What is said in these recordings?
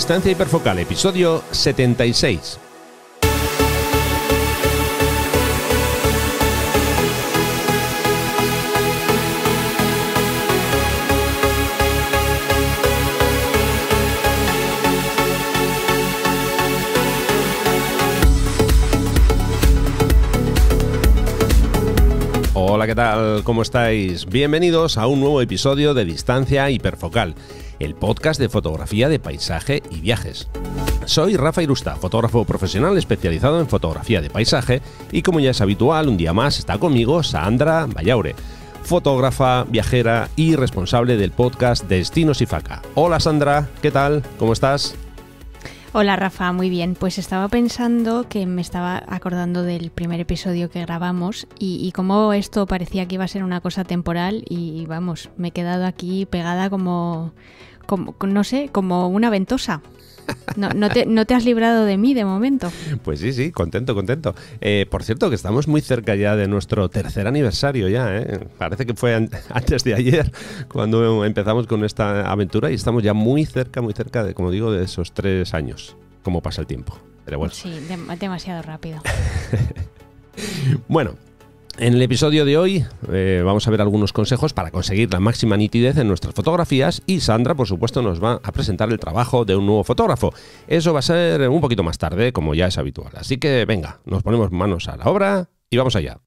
Distancia Hiperfocal, episodio 76. Hola, ¿qué tal? ¿Cómo estáis? Bienvenidos a un nuevo episodio de Distancia Hiperfocal el podcast de fotografía de paisaje y viajes. Soy Rafa Irusta, fotógrafo profesional especializado en fotografía de paisaje y como ya es habitual, un día más está conmigo Sandra Vallaure, fotógrafa, viajera y responsable del podcast Destinos y Faca. Hola Sandra, ¿qué tal? ¿Cómo estás? Hola Rafa, muy bien. Pues estaba pensando que me estaba acordando del primer episodio que grabamos y, como esto parecía que iba a ser una cosa temporal y vamos, me he quedado aquí pegada como, no sé, como una ventosa. No, te, has librado de mí de momento. Pues sí, sí, contento, contento. Eh, por cierto, que estamos muy cerca ya de nuestro tercer aniversario ya, ¿eh? Parece que fue antes de ayer cuando empezamos con esta aventura y estamos ya muy cerca, muy cerca de, como digo, de esos tres años. Cómo pasa el tiempo. Sí, demasiado rápido. bueno, en el episodio de hoy eh, vamos a ver algunos consejos para conseguir la máxima nitidez en nuestras fotografías y Sandra, por supuesto, nos va a presentar el trabajo de un nuevo fotógrafo. Eso va a ser un poquito más tarde, como ya es habitual. Así que venga, nos ponemos manos a la obra y vamos allá.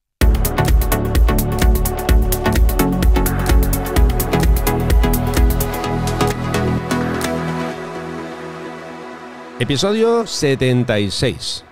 Episodio 76.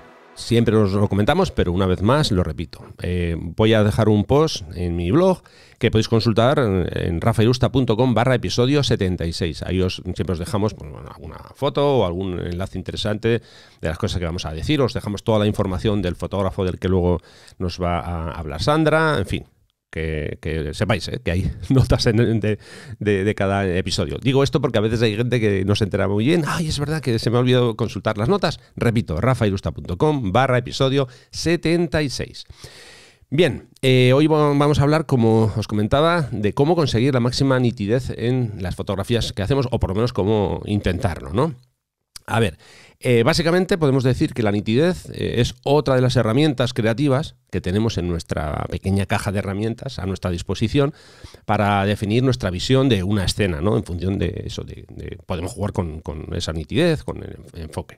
Siempre os lo comentamos, pero una vez más lo repito. Eh, voy a dejar un post en mi blog que podéis consultar en rafaelusta.com barra episodio 76. Ahí os, siempre os dejamos pues, alguna foto o algún enlace interesante de las cosas que vamos a decir. Os dejamos toda la información del fotógrafo del que luego nos va a hablar Sandra. En fin, que, sepáis eh, que hay notas de, cada episodio. Digo esto porque a veces hay gente que no se entera muy bien. Ay, es verdad que se me ha olvidado consultar las notas. Repito, rafaelusta.com barra episodio 76. Bien, eh, hoy vamos a hablar, como os comentaba, de cómo conseguir la máxima nitidez en las fotografías que hacemos, o por lo menos cómo intentarlo, ¿no? A ver, eh, básicamente podemos decir que la nitidez eh, es otra de las herramientas creativas que tenemos en nuestra pequeña caja de herramientas a nuestra disposición para definir nuestra visión de una escena, ¿no? En función de eso, podemos jugar con, esa nitidez, con el enfoque.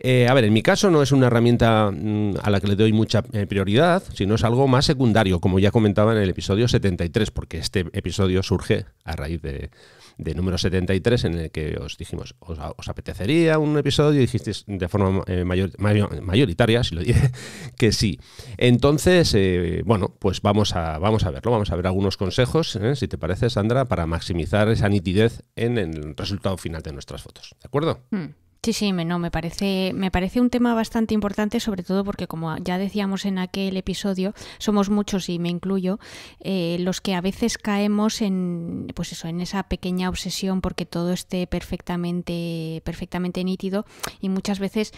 Eh, a ver, en mi caso no es una herramienta mm, a la que le doy mucha prioridad, sino es algo más secundario, como ya comentaba en el episodio 73, porque este episodio surge a raíz de, de número 73 en el que os dijimos, os, apetecería un episodio y dijisteis de forma eh, mayoritaria, si lo dije, que sí. Entonces, eh, bueno, pues vamos a, vamos a verlo, vamos a ver algunos consejos, eh, si te parece, Sandra, para maximizar esa nitidez en, el resultado final de nuestras fotos. ¿De acuerdo? Hmm. Sí, sí, me, no, me parece, me parece un tema bastante importante, sobre todo porque, como ya decíamos en aquel episodio, somos muchos y me incluyo, eh, los que a veces caemos en, pues eso, en esa pequeña obsesión porque todo esté perfectamente, perfectamente nítido y muchas veces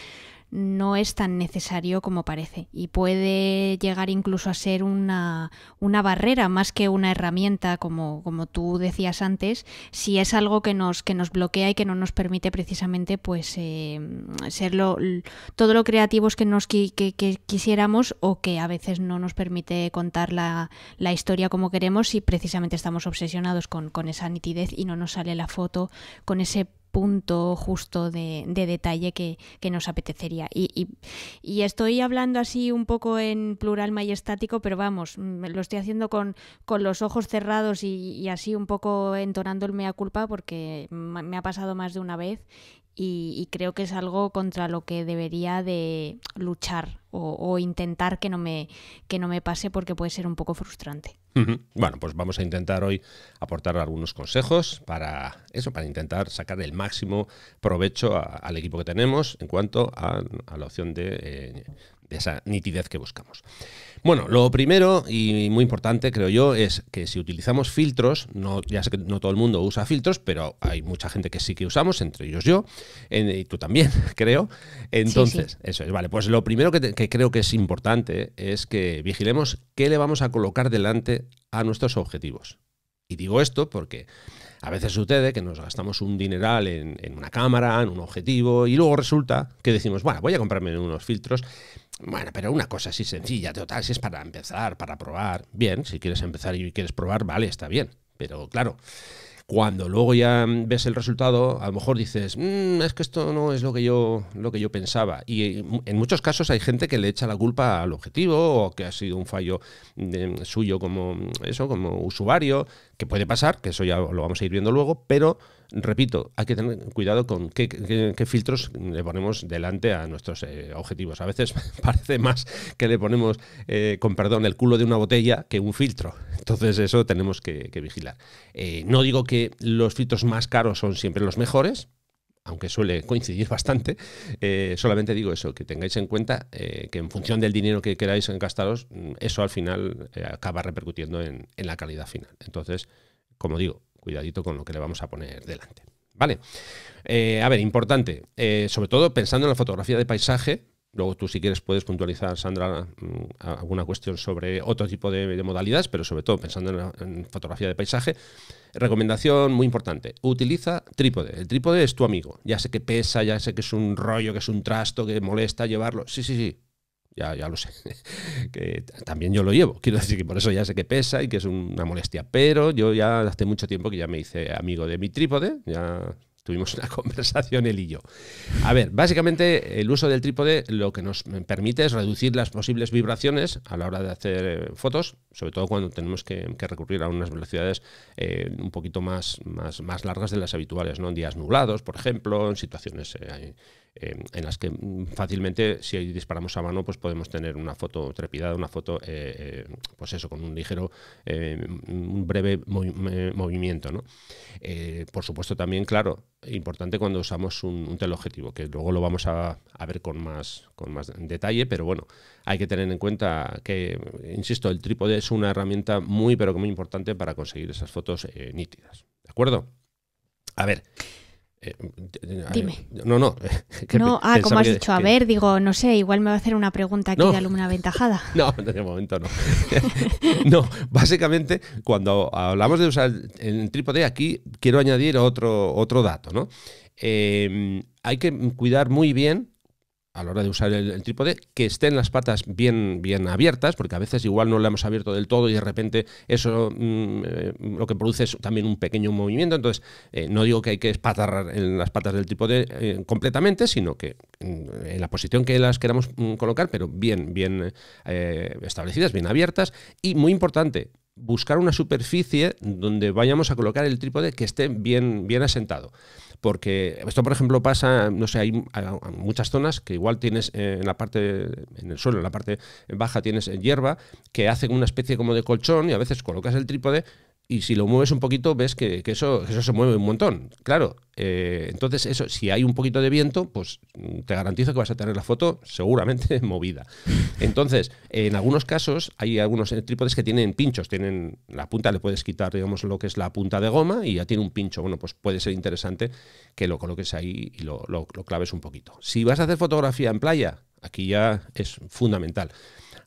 no es tan necesario como parece y puede llegar incluso a ser una, barrera más que una herramienta, como, como tú decías antes, si es algo que nos, que nos bloquea y que no nos permite precisamente pues eh, ser todo lo creativos que nos que, quisiéramos o que a veces no nos permite contar la, historia como queremos y precisamente estamos obsesionados con esa nitidez y no nos sale la foto con ese punto justo de, detalle que, nos apetecería. Y, estoy hablando así un poco en plural majestático, pero vamos, mm, lo estoy haciendo con, los ojos cerrados y, y, así un poco entonando el mea culpa porque me ha pasado más de una vez y, creo que es algo contra lo que debería de luchar o, intentar que no, me, que no me pase porque puede ser un poco frustrante. Bueno, pues vamos a intentar hoy aportar algunos consejos para eso, para intentar sacar el máximo provecho al equipo que tenemos en cuanto a, la opción de, eh, de esa nitidez que buscamos. Bueno, lo primero y muy importante, creo yo, es que si utilizamos filtros, no, ya sé que no todo el mundo usa filtros, pero hay mucha gente que sí que usamos, entre ellos yo, y tú también, creo. Entonces, eso es, vale. Pues lo primero que creo que es importante es que vigilemos qué le vamos a colocar delante a nuestros objetivos. Y digo esto porque a veces sucede que nos gastamos un dineral en, una cámara, en un objetivo, y luego resulta que decimos, bueno, voy a comprarme unos filtros. Bueno, pero una cosa así sencilla, total, si es para empezar, para probar. Bien, si quieres empezar y quieres probar, vale, está bien. Pero claro, cuando luego ya mm, ves el resultado, a lo mejor dices, mm, es que esto no es lo que, yo, lo que yo pensaba. Y eh, en muchos casos hay gente que le echa la culpa al objetivo o que ha sido un fallo mm, suyo como, eso, como usuario puede pasar, que eso ya lo vamos a ir viendo luego, pero repito, hay que tener cuidado con qué, filtros le ponemos delante a nuestros eh, objetivos. A veces parece más que le ponemos, eh, con perdón, el culo de una botella que un filtro. Entonces eso tenemos que, vigilar. Eh, no digo que los filtros más caros son siempre los mejores, aunque suele coincidir bastante, eh, solamente digo eso, que tengáis en cuenta eh, que en función del dinero que queráis gastaros, mm, eso al final eh, acaba repercutiendo en, en, la calidad final. Entonces, como digo, cuidadito con lo que le vamos a poner delante. Vale. a ver, importante, sobre todo pensando en la fotografía de paisaje, Luego tú si quieres puedes puntualizar, Sandra, mm, alguna cuestión sobre otro tipo de, modalidades, pero sobre todo pensando en, fotografía de paisaje. Recomendación muy importante, utiliza trípode. El trípode es tu amigo. Ya sé que pesa, ya sé que es un rollo, que es un trasto, que molesta llevarlo. Sí, sí, sí. Ya, ya lo sé. que también yo lo llevo. Quiero decir que por eso ya sé que pesa y que es una molestia. Pero yo ya hace mucho tiempo que ya me hice amigo de mi trípode. Ya Tuvimos una conversación él y yo. A ver, básicamente el uso del trípode lo que nos permite es reducir las posibles vibraciones a la hora de hacer eh, fotos, sobre todo cuando tenemos que, recurrir a unas velocidades eh, un poquito más, más, largas de las habituales, ¿no? En días nublados, por ejemplo, en situaciones eh, Em, en las que mm, fácilmente, si disparamos a mano, pues podemos tener una foto trepidada, una foto, eh, eh, pues eso, con un ligero, eh, un breve movimiento. ¿no? por supuesto, también, claro, importante cuando usamos un, teleobjetivo, que luego lo vamos a, a, ver con más, con más detalle, pero bueno, hay que tener en cuenta que, insisto, el trípode es una herramienta muy, pero que muy importante para conseguir esas fotos nítidas. ¿De acuerdo? A ver, eh, Dime. Eh, no, no. no ah, como has dicho, a ver, digo, no sé, igual me va a hacer una pregunta aquí de alumna aventajada. No, de momento no. no, básicamente, cuando hablamos de usar el trípode, aquí quiero añadir otro, otro dato, ¿no? Eh, hay que cuidar muy bien a la hora de usar el, trípode, que estén las patas bien, bien abiertas, porque a veces igual no la hemos abierto del todo y de repente eso mm, eh, lo que produce es también un pequeño movimiento. Entonces, eh, no digo que hay que espatar en las patas del trípode eh, completamente, sino que mm, en la posición que las queramos mm, colocar, pero bien, bien establecidas, bien abiertas. Y muy importante, buscar una superficie donde vayamos a colocar el trípode que esté bien, bien asentado porque esto, por ejemplo, pasa, no sé, hay muchas zonas que igual tienes eh, en la parte, en el suelo, en la parte baja tienes eh, hierba, que hacen una especie como de colchón y a veces colocas el trípode y si lo mueves un poquito, ves que, eso, eso se mueve un montón. Claro, eh, entonces eso, si hay un poquito de viento, pues mm, te garantizo que vas a tener la foto seguramente movida. Entonces, en algunos casos hay algunos trípodes que tienen pinchos, tienen la punta, le puedes quitar, digamos, lo que es la punta de goma y ya tiene un pincho. Bueno, pues puede ser interesante que lo coloques ahí y lo claves un poquito. Si vas a hacer fotografía en playa, aquí ya es fundamental.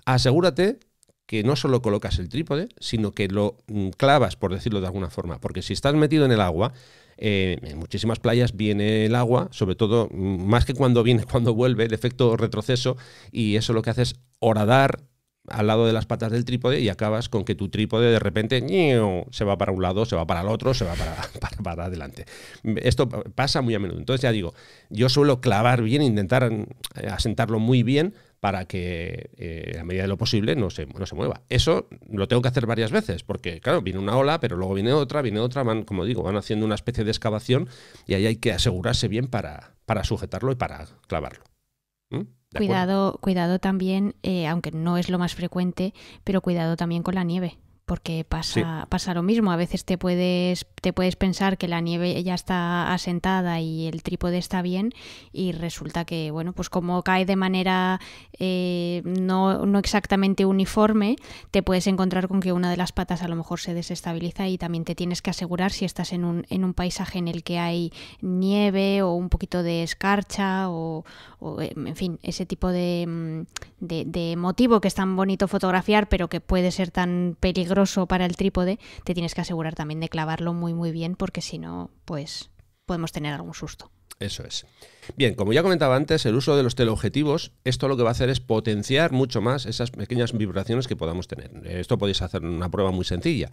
Asegúrate que no solo colocas el trípode, sino que lo mm, clavas, por decirlo de alguna forma. Porque si estás metido en el agua, eh, en muchísimas playas viene el agua, sobre todo mm, más que cuando viene, cuando vuelve, el efecto retroceso, y eso lo que hace es horadar al lado de las patas del trípode y acabas con que tu trípode de repente se va para un lado, se va para el otro, se va para, para, adelante. Esto pasa muy a menudo. Entonces ya digo, yo suelo clavar bien, intentar mm, asentarlo muy bien para que eh, a medida de lo posible no se, no se mueva. Eso lo tengo que hacer varias veces, porque claro, viene una ola, pero luego viene otra, viene otra, como digo, van haciendo una especie de excavación y ahí hay que asegurarse bien para, para sujetarlo y para clavarlo. ¿Mm? Cuidado, cuidado también, eh, aunque no es lo más frecuente, pero cuidado también con la nieve porque pasa, pasa lo mismo. A veces te puedes, te puedes pensar que la nieve ya está asentada y el trípode está bien y resulta que, bueno, pues como cae de manera eh, no, no, exactamente uniforme, te puedes encontrar con que una de las patas a lo mejor se desestabiliza y también te tienes que asegurar si estás en un, en un paisaje en el que hay nieve o un poquito de escarcha o, eh, en fin, ese tipo mm, de, de motivo que es tan bonito fotografiar pero que puede ser tan peligroso para el trípode, te tienes que asegurar también de clavarlo muy muy bien porque si no, pues podemos tener algún susto. Eso es. Bien, como ya comentaba antes, el uso de los teleobjetivos, esto lo que va a hacer es potenciar mucho más esas pequeñas vibraciones que podamos tener. Esto podéis hacer una prueba muy sencilla.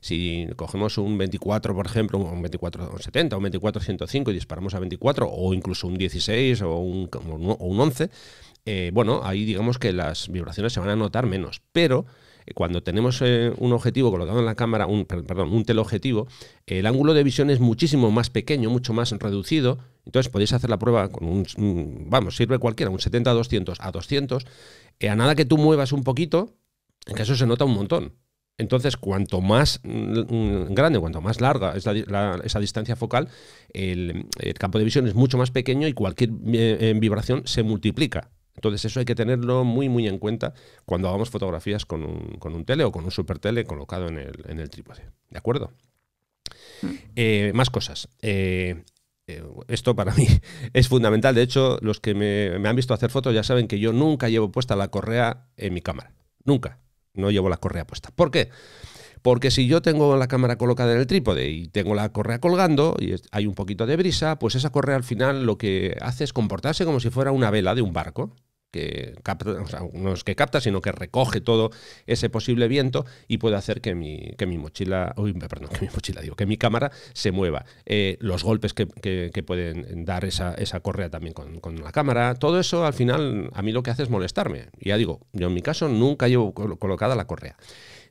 Si cogemos un 24, por ejemplo, un 2470, un 105 y disparamos a 24, o incluso un 16 o un, o un 11, eh, bueno, ahí digamos que las vibraciones se van a notar menos, pero eh, cuando tenemos eh, un objetivo colocado en la cámara, un, perdón, un teleobjetivo, el ángulo de visión es muchísimo más pequeño, mucho más reducido. Entonces podéis hacer la prueba con un, vamos, sirve cualquiera, un 70-200 a 200. Eh, a nada que tú muevas un poquito, en caso eso se nota un montón. Entonces, cuanto más mm, mm, grande, cuanto más larga es esa distancia focal, el, campo de visión es mucho más pequeño y cualquier vibración se multiplica. Entonces eso hay que tenerlo muy, muy en cuenta cuando hagamos fotografías con un, tele o con un super tele colocado en el, trípode. ¿De acuerdo? Mm. Eh, más cosas. Eh, eh, esto para mí es fundamental. De hecho, los que me, han visto hacer fotos ya saben que yo nunca llevo puesta la correa en mi cámara. Nunca. No llevo la correa puesta. ¿Por qué? Porque si yo tengo la cámara colocada en el trípode y tengo la correa colgando y hay un poquito de brisa, pues esa correa al final lo que hace es comportarse como si fuera una vela de un barco que capta, no es que capta, sino que recoge todo ese posible viento y puede hacer que mi, que mi mochila, uy, perdón, que mi mochila, digo, que mi cámara se mueva. Eh, los golpes que, puede pueden dar esa, correa también con, la cámara, todo eso al final a mí lo que hace es molestarme. ya digo, yo en mi caso nunca llevo colocada la correa.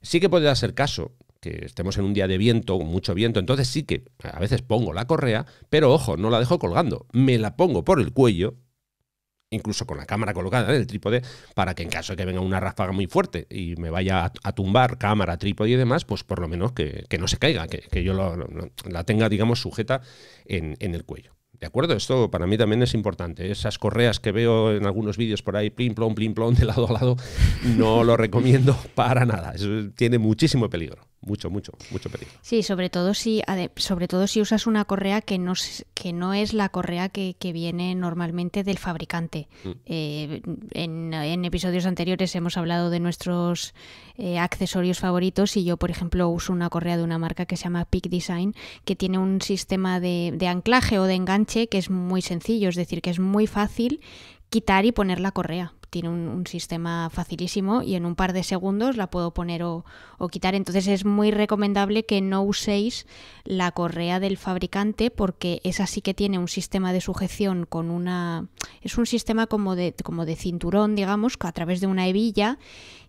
Sí que podría ser caso que estemos en un día de viento, mucho viento, entonces sí que a veces pongo la correa, pero ojo, no la dejo colgando, me la pongo por el cuello, incluso con la cámara colocada en el trípode, para que en caso de que venga una ráfaga muy fuerte y me vaya a, tumbar cámara, trípode y demás, pues por lo menos que, no se caiga, que, yo la tenga, digamos, sujeta en el cuello. ¿De acuerdo? Esto para mí también es importante. ¿eh? Esas correas que veo en algunos vídeos por ahí, plim, plom, plim, plom, de lado a lado, no lo recomiendo para nada. Eso tiene muchísimo peligro mucho, mucho, mucho peligro. Sí, sobre todo si, sobre todo si usas una correa que no, que no es la correa que, viene normalmente del fabricante. Mm. Eh, en, episodios anteriores hemos hablado de nuestros eh, accesorios favoritos y yo, por ejemplo, uso una correa de una marca que se llama Peak Design, que tiene un sistema de anclaje o de enganche que es muy sencillo, es decir, que es muy fácil quitar y poner la correa tiene un, sistema facilísimo y en un par de segundos la puedo poner o, quitar. Entonces es muy recomendable que no uséis la correa del fabricante porque esa sí que tiene un sistema de sujeción con una... Es un sistema como de, como de cinturón, digamos, a través de una hebilla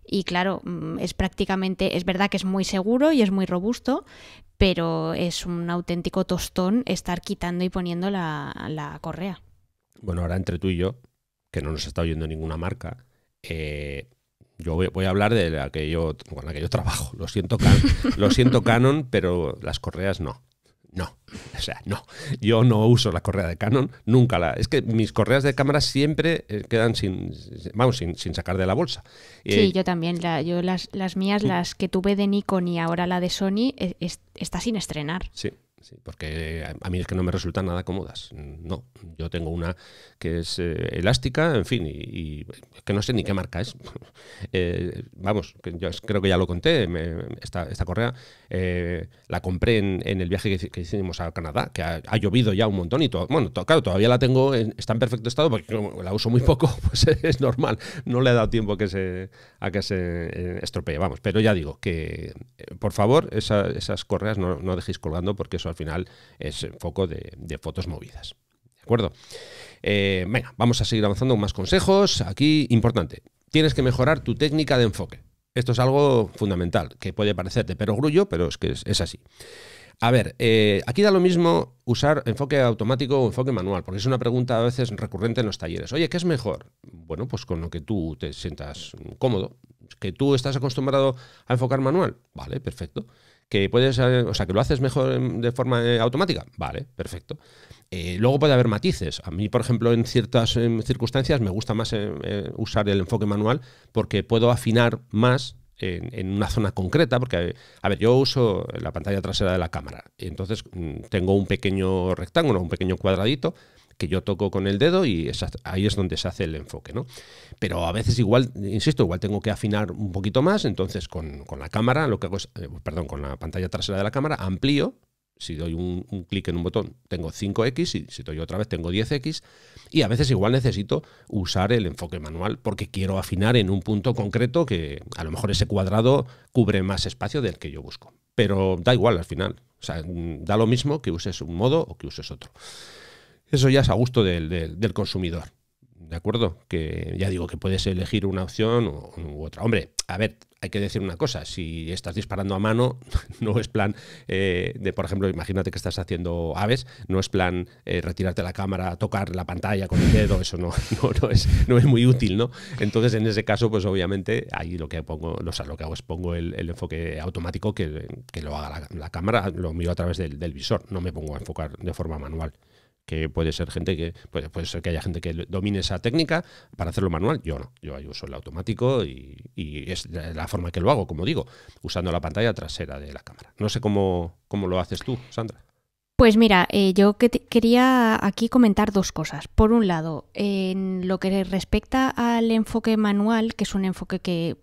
y claro, mm, es prácticamente, es verdad que es muy seguro y es muy robusto, pero es un auténtico tostón estar quitando y poniendo la, la correa. Bueno, ahora entre tú y yo, que no nos está oyendo ninguna marca, eh, yo voy, a hablar de la que yo, con la que yo trabajo. Lo siento, can, lo siento Canon, pero las correas no. No, o sea, no. Yo no uso la correa de Canon, nunca la. Es que mis correas de cámara siempre eh, quedan sin, vamos, sin, sacar de la bolsa. Sí, eh, yo también. La, yo las, las mías, mm. las que tuve de Nikon y ahora la de Sony, e, está sin estrenar. Sí, porque eh, a mí es que no me resultan nada cómodas. No, yo tengo una que es eh, elástica, en fin, y, que no sé ni qué marca es. Eh, vamos, yo creo que ya lo conté, me, esta, correa la compré en, el viaje que, hicimos a Canadá, que ha, llovido ya un montón y todo. Bueno, claro, todavía la tengo, en, está en perfecto estado porque la uso muy poco, pues es normal. No le he dado tiempo a que se, a que se estropee, vamos. Pero ya digo que, por favor, esas correas no, no dejéis colgando porque eso al final es foco de, fotos movidas. ¿De acuerdo? Eh, venga, vamos a seguir avanzando con más consejos. Aquí, importante, tienes que mejorar tu técnica de enfoque. Esto es algo fundamental, que puede parecerte pero grullo, pero es que es, así. A ver, eh, aquí da lo mismo usar enfoque automático o enfoque manual, porque es una pregunta a veces recurrente en los talleres. Oye, ¿qué es mejor? Bueno, pues con lo que tú te sientas cómodo. ¿Que tú estás acostumbrado a enfocar manual? Vale, perfecto que puedes, o sea, que lo haces mejor de forma eh, automática, vale, perfecto. Eh, luego puede haber matices. A mí, por ejemplo, en ciertas circunstancias me gusta más eh, usar el enfoque manual porque puedo afinar más en, una zona concreta, porque, a ver, yo uso la pantalla trasera de la cámara, entonces mm, tengo un pequeño rectángulo, un pequeño cuadradito que yo toco con el dedo y ahí es donde se hace el enfoque, Pero a veces igual, insisto, igual tengo que afinar un poquito más, entonces con, la cámara, lo que hago eh, perdón, con la pantalla trasera de la cámara, amplío, si doy un, clic en un botón tengo 5x y si doy otra vez tengo 10x y a veces igual necesito usar el enfoque manual porque quiero afinar en un punto concreto que a lo mejor ese cuadrado cubre más espacio del que yo busco. Pero da igual al final, o sea, da lo mismo que uses un modo o que uses otro. Eso ya es a gusto del, del, consumidor. ¿De acuerdo? Que ya digo que puedes elegir una opción u, otra. Hombre, a ver, hay que decir una cosa. Si estás disparando a mano, no es plan eh, de, por ejemplo, imagínate que estás haciendo aves, no es plan eh, retirarte la cámara, tocar la pantalla con el dedo, eso no, es, no es muy útil, ¿no? Entonces, en ese caso, pues obviamente, ahí lo que pongo, o sea, lo que hago es pongo el, enfoque automático que, lo haga la, cámara, lo miro a través del visor, no me pongo a enfocar de forma manual que puede ser gente que pues, puede, ser que haya gente que domine esa técnica para hacerlo manual. Yo no, yo uso el automático y, es la forma que lo hago, como digo, usando la pantalla trasera de la cámara. No sé cómo, cómo lo haces tú, Sandra. Pues mira, eh, yo quería aquí comentar dos cosas. Por un lado, en lo que respecta al enfoque manual, que es un enfoque que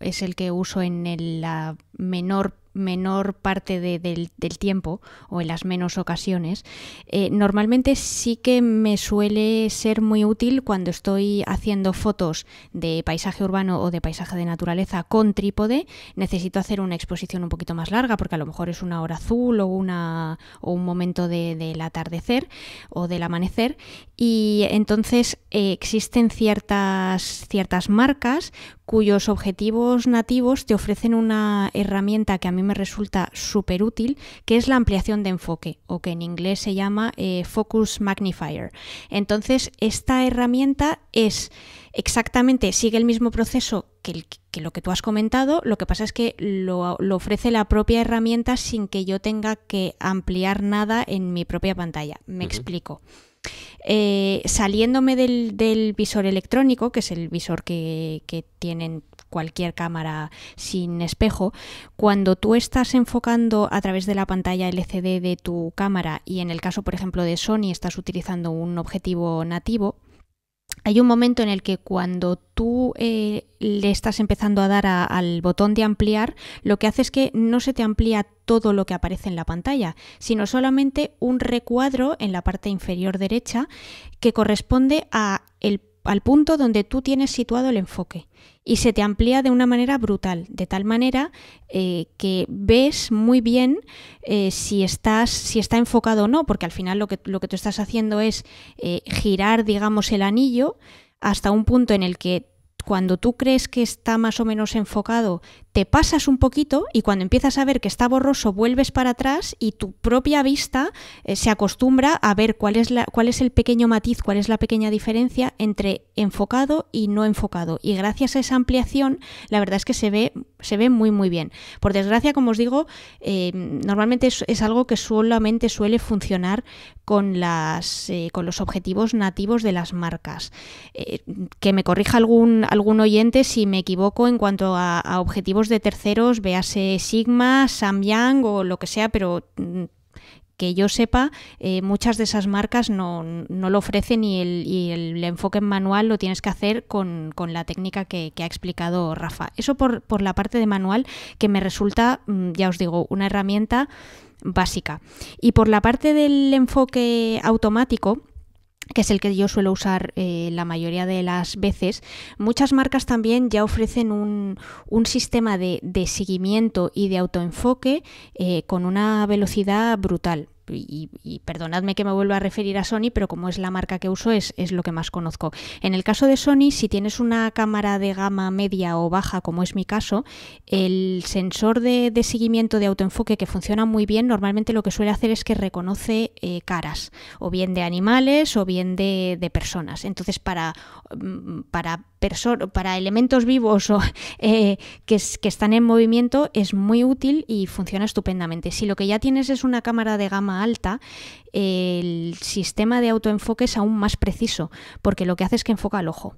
es el que uso en la menor menor parte del, tiempo o en las menos ocasiones, eh, normalmente sí que me suele ser muy útil cuando estoy haciendo fotos de paisaje urbano o de paisaje de naturaleza con trípode. Necesito hacer una exposición un poquito más larga porque a lo mejor es una hora azul o, una, un momento del atardecer o del amanecer. Y entonces eh, existen ciertas, ciertas marcas cuyos objetivos nativos te ofrecen una herramienta que a mí me resulta súper útil, que es la ampliación de enfoque, o que en inglés se llama eh, Focus Magnifier. Entonces, esta herramienta es exactamente, sigue el mismo proceso que, lo que tú has comentado, lo que pasa es que lo, ofrece la propia herramienta sin que yo tenga que ampliar nada en mi propia pantalla. Me explico. Eh, saliéndome del, visor electrónico, que es el visor que, que tienen cualquier cámara sin espejo, cuando tú estás enfocando a través de la pantalla LCD de tu cámara y en el caso, por ejemplo, de Sony estás utilizando un objetivo nativo, hay un momento en el que cuando tú eh, le estás empezando a dar al botón de ampliar, lo que hace es que no se te amplía todo lo que aparece en la pantalla, sino solamente un recuadro en la parte inferior derecha que corresponde al punto donde tú tienes situado el enfoque y se te amplía de una manera brutal, de tal manera eh, que ves muy bien eh, si, estás, si está enfocado o no, porque al final lo que, lo que tú estás haciendo es eh, girar, digamos, el anillo hasta un punto en el que cuando tú crees que está más o menos enfocado, te pasas un poquito y cuando empiezas a ver que está borroso vuelves para atrás y tu propia vista eh, se acostumbra a ver cuál es, la, cuál es el pequeño matiz, cuál es la pequeña diferencia entre enfocado y no enfocado. Y gracias a esa ampliación, la verdad es que se ve, se ve muy muy bien. Por desgracia, como os digo, eh, normalmente es, algo que solamente suele funcionar con, las, eh, con los objetivos nativos de las marcas. que me corrija algún, algún oyente si me equivoco en cuanto a objetivos de terceros, véase Sigma, Samyang o lo que sea, pero mm, que yo sepa, eh, muchas de esas marcas no, lo ofrecen y el, enfoque manual lo tienes que hacer con, la técnica que, ha explicado Rafa. Eso por, por, la parte de manual que me resulta, mm, ya os digo, una herramienta básica. Y por la parte del enfoque automático, que es el que yo suelo usar eh, la mayoría de las veces, muchas marcas también ya ofrecen un, un sistema de, de, seguimiento y de autoenfoque eh, con una velocidad brutal y, perdonadme que me vuelva a referir a Sony, pero como es la marca que uso, es, es lo que más conozco. En el caso de Sony, si tienes una cámara de gama media o baja, como es mi caso, el sensor de, seguimiento de autoenfoque que funciona muy bien, normalmente lo que suele hacer es que reconoce eh, caras, o bien de animales o bien de, personas. Entonces, para, mm, para para elementos vivos o, eh, que, que están en movimiento es muy útil y funciona estupendamente. Si lo que ya tienes es una cámara de gama alta, el sistema de autoenfoque es aún más preciso, porque lo que hace es que enfoca al ojo.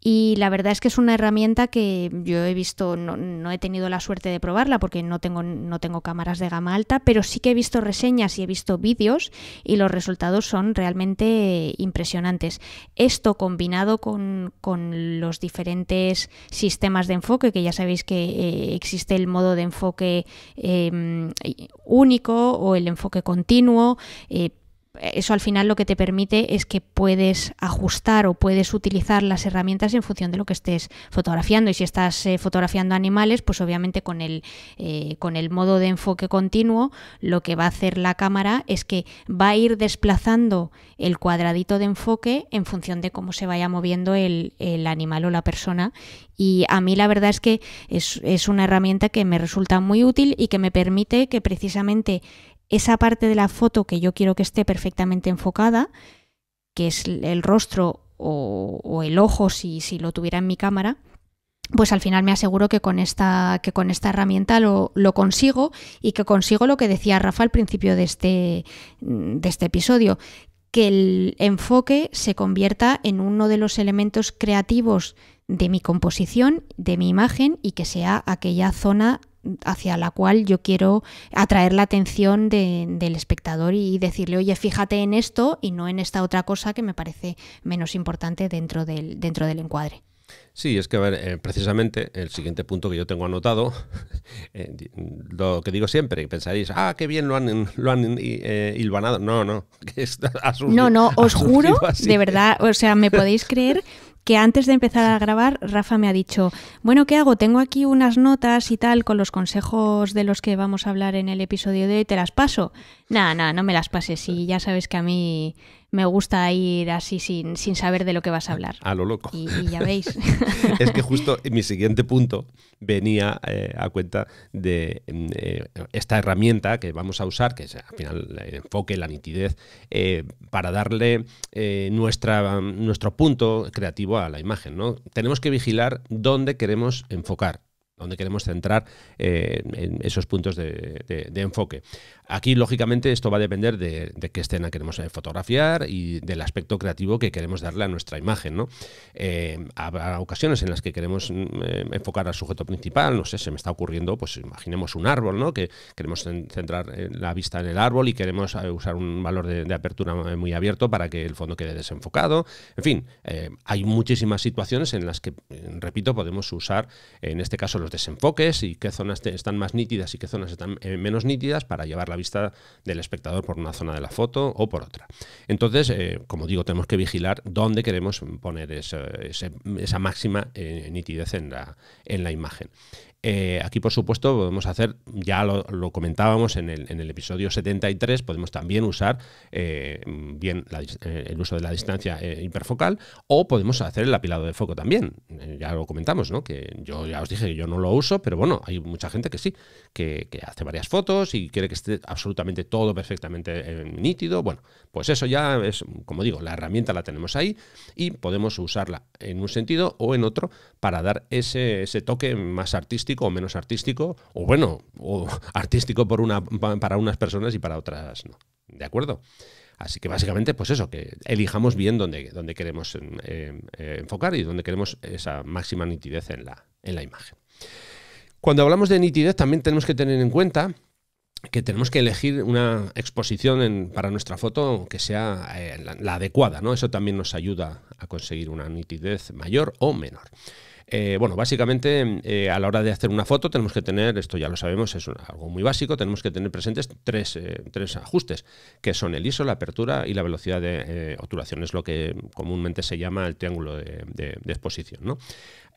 Y la verdad es que es una herramienta que yo he visto, no, he tenido la suerte de probarla porque no tengo, no tengo cámaras de gama alta, pero sí que he visto reseñas y he visto vídeos y los resultados son realmente impresionantes. Esto combinado con, con los diferentes sistemas de enfoque, que ya sabéis que eh, existe el modo de enfoque em, único o el enfoque continuo, eh, eso al final lo que te permite es que puedes ajustar o puedes utilizar las herramientas en función de lo que estés fotografiando. Y si estás eh, fotografiando animales, pues obviamente con el, eh, con el modo de enfoque continuo, lo que va a hacer la cámara es que va a ir desplazando el cuadradito de enfoque en función de cómo se vaya moviendo el, animal o la persona. Y a mí la verdad es que es, es una herramienta que me resulta muy útil y que me permite que precisamente esa parte de la foto que yo quiero que esté perfectamente enfocada, que es el rostro o, el ojo si, lo tuviera en mi cámara, pues al final me aseguro que con esta, que con esta herramienta lo, lo, consigo y que consigo lo que decía Rafa al principio de este, de este episodio, que el enfoque se convierta en uno de los elementos creativos de mi composición, de mi imagen y que sea aquella zona hacia la cual yo quiero atraer la atención del espectador y decirle, oye, fíjate en esto y no en esta otra cosa que me parece menos importante dentro del, dentro del encuadre. Sí, es que, eh, precisamente el siguiente punto que yo tengo anotado, eh, lo que digo siempre, pensaréis, ah, qué bien lo han, lo han eh, hilvanado. No, no, que es, asunto No, no, os juro, de verdad, o sea, me podéis creer que antes de empezar a grabar, Rafa me ha dicho, bueno, ¿qué hago? Tengo aquí unas notas y tal con los consejos de los que vamos a hablar en el episodio de hoy, ¿te las paso? Nada, nada, no me las pases y ya sabes que a mí me gusta ir así sin, sin, saber de lo que vas a hablar. A lo loco. y ya veis. es que justo mi siguiente punto venía eh, a cuenta de mm, eh, esta herramienta que vamos a usar, que es al final el enfoque, la nitidez, eh, para darle nuestra, nuestro punto creativo a la imagen. Tenemos que vigilar dónde queremos enfocar donde queremos centrar eh, esos puntos de, enfoque. Aquí, lógicamente, esto va a depender de, qué escena queremos eh, fotografiar y del aspecto creativo que queremos darle a nuestra imagen. ¿no? Eh, habrá ocasiones en las que queremos mm, enfocar al sujeto principal, no sé, se me está ocurriendo, pues imaginemos un árbol, ¿no? que queremos centrar la vista en el árbol y queremos usar un valor de, apertura muy abierto para que el fondo quede desenfocado. En fin, hay muchísimas situaciones en las que, repito, podemos usar, en este caso, desenfoques y qué zonas están más nítidas y qué zonas están eh, menos nítidas para llevar la vista del espectador por una zona de la foto o por otra. Entonces, eh, como digo, tenemos que vigilar dónde queremos poner esa, máxima eh, nitidez en la imagen. Eh, aquí, por supuesto, podemos hacer, ya lo, comentábamos en el, en el, episodio 73, podemos también usar eh, bien eh, el uso de la distancia hiperfocal o podemos hacer el apilado de foco también. ya lo comentamos, ¿no? Que yo ya os dije que yo no lo uso, pero bueno, hay mucha gente que sí, que, hace varias fotos y quiere que esté absolutamente todo perfectamente nítido. Bueno, pues eso ya es, como digo, la herramienta la tenemos ahí y podemos usarla en un sentido o en otro para dar ese, toque más artístico o menos artístico, o bueno, o artístico por una, para unas personas y para otras no. ¿De acuerdo? Así que básicamente, pues eso, que elijamos bien dónde, queremos eh, eh, enfocar y dónde queremos esa máxima nitidez en la, en la imagen. Cuando hablamos de nitidez también tenemos que tener en cuenta que tenemos que elegir una exposición para nuestra foto que sea eh, la, la, adecuada, ¿no? Eso también nos ayuda a conseguir una nitidez mayor o menor. Eh, bueno, básicamente eh, a la hora de hacer una foto tenemos que tener, esto ya lo sabemos, es algo muy básico, tenemos que tener presentes eh, tres, ajustes, que son el ISO, la apertura y la velocidad de obturación, es lo que comúnmente se llama el triángulo de, exposición.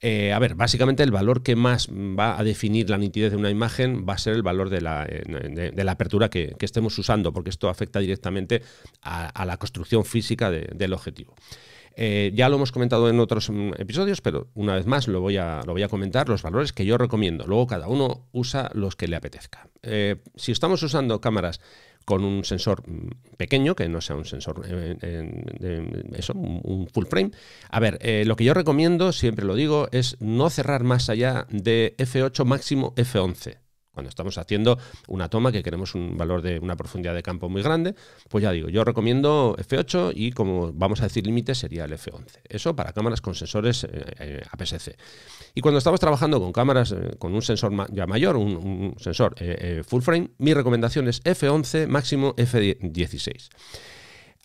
a ver, básicamente el valor que más va a definir la nitidez de una imagen va a ser el valor de la, apertura que, estemos usando, porque esto afecta directamente a, la construcción física del objetivo. Eh, ya lo hemos comentado en otros mm, episodios, pero una vez más lo voy, a, comentar, los valores que yo recomiendo. Luego cada uno usa los que le apetezca. Eh, si estamos usando cámaras con un sensor mm, pequeño, que no sea un sensor, eh, eso, un full frame. A ver, lo que yo recomiendo, siempre lo digo, es no cerrar más allá de F8 máximo F11. Cuando estamos haciendo una toma que queremos un valor de una profundidad de campo muy grande, pues ya digo, yo recomiendo F8 y como vamos a decir límite sería el F11. Eso para cámaras con sensores eh, eh, APS-C. Y cuando estamos trabajando con cámaras eh, con un sensor ya mayor, un, sensor full frame, mi recomendación es F11, máximo F16.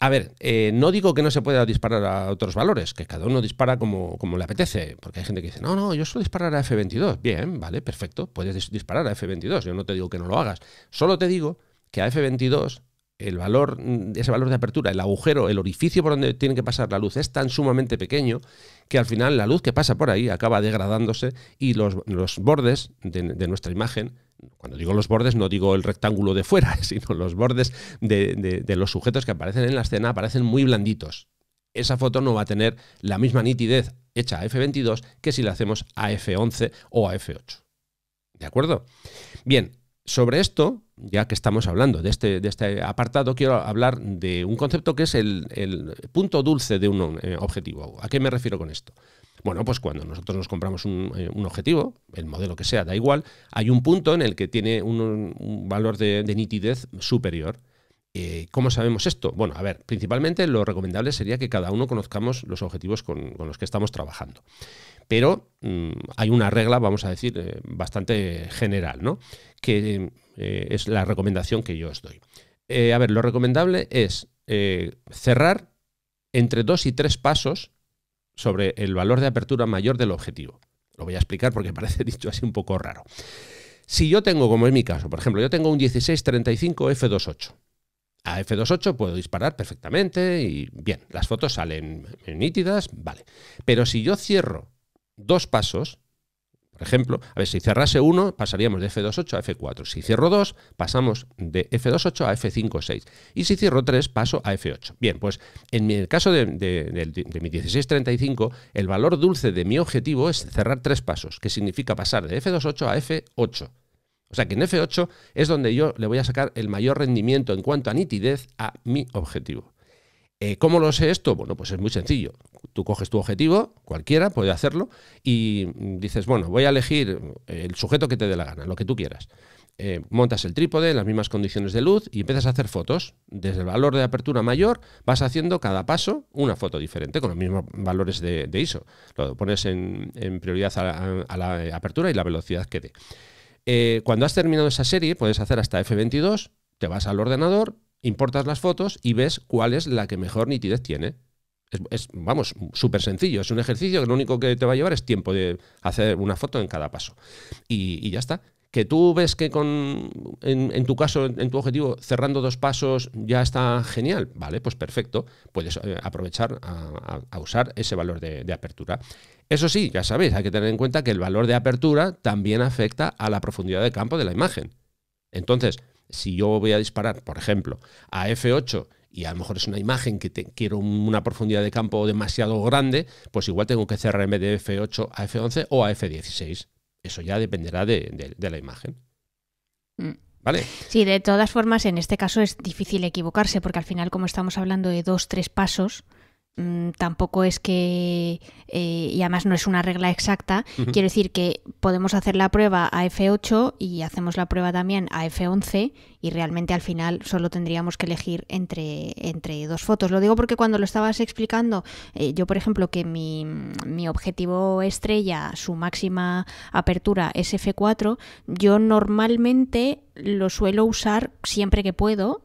A ver, eh, no digo que no se pueda disparar a otros valores, que cada uno dispara como, como le apetece, porque hay gente que dice, no, no, yo suelo disparar a F22. Bien, vale, perfecto, puedes disparar a F22, yo no te digo que no lo hagas. Solo te digo que a F22 el valor, mm, ese valor de apertura, el agujero, el orificio por donde tiene que pasar la luz es tan sumamente pequeño que al final la luz que pasa por ahí acaba degradándose y los, bordes de nuestra imagen cuando digo los bordes, no digo el rectángulo de fuera, sino los bordes de, los sujetos que aparecen en la escena aparecen muy blanditos. Esa foto no va a tener la misma nitidez hecha a F22 que si la hacemos a F11 o a F8. ¿De acuerdo? Bien, sobre esto, ya que estamos hablando de este, este apartado, quiero hablar de un concepto que es el punto dulce de un eh, objetivo. ¿A qué me refiero con esto? Bueno, pues cuando nosotros nos compramos eh, un, objetivo, el modelo que sea, da igual, hay un punto en el que tiene un, valor de, nitidez superior. Eh, ¿Cómo sabemos esto? Bueno, a ver, principalmente lo recomendable sería que cada uno conozcamos los objetivos con, los que estamos trabajando. Pero mm, hay una regla, vamos a decir, eh, bastante general, ¿no? Que es la recomendación que yo os doy. a ver, lo recomendable es cerrar entre dos y tres pasos sobre el valor de apertura mayor del objetivo. Lo voy a explicar porque parece dicho así un poco raro. Si yo tengo, como es mi caso, por ejemplo, yo tengo un 1635 F28. A F28 puedo disparar perfectamente y bien, las fotos salen nítidas, vale. Pero si yo cierro dos pasos, por ejemplo, a ver, si cerrase 1, pasaríamos de F28 a F4. Si cierro 2, pasamos de F28 a F56. Y si cierro 3, paso a F8. Bien, pues en el caso de, de mi 1635, el valor dulce de mi objetivo es cerrar tres pasos, que significa pasar de F28 a F8. O sea que en F8 es donde yo le voy a sacar el mayor rendimiento en cuanto a nitidez a mi objetivo. Eh, ¿Cómo lo sé esto? Bueno, pues es muy sencillo. Tú coges tu objetivo, cualquiera puede hacerlo, y dices, bueno, voy a elegir eh, el sujeto que te dé la gana, lo que tú quieras. Eh, montas el trípode en las mismas condiciones de luz y empiezas a hacer fotos. Desde el valor de apertura mayor vas haciendo cada paso una foto diferente con los mismos valores de, ISO. Lo pones en, prioridad a, la apertura y la velocidad que dé. cuando has terminado esa serie, puedes hacer hasta F22, te vas al ordenador, importas las fotos y ves cuál es la que mejor nitidez tiene. Es, vamos, súper sencillo. Es un ejercicio que lo único que te va a llevar es tiempo de hacer una foto en cada paso. Y, ya está. Que tú ves que con, en, tu caso, en tu objetivo, cerrando dos pasos ya está genial. Vale, pues perfecto. Puedes eh, aprovechar a, usar ese valor de apertura. Eso sí, ya sabéis, hay que tener en cuenta que el valor de apertura también afecta a la profundidad de campo de la imagen. Entonces, si yo voy a disparar, por ejemplo, a F8 y a lo mejor es una imagen que quiero una profundidad de campo demasiado grande, pues igual tengo que cerrarme de F8 a F11 o a F16. Eso ya dependerá de, la imagen. Mm. ¿Vale? Sí, de todas formas, en este caso es difícil equivocarse, porque al final, como estamos hablando de dos, tres pasos, Mm, tampoco es que, eh, y además no es una regla exacta, quiero decir que podemos hacer la prueba a F8 y hacemos la prueba también a F11 y realmente al final solo tendríamos que elegir entre, entre dos fotos. Lo digo porque cuando lo estabas explicando, eh, yo por ejemplo que mi, mi, objetivo estrella, su máxima apertura es F4, yo normalmente lo suelo usar siempre que puedo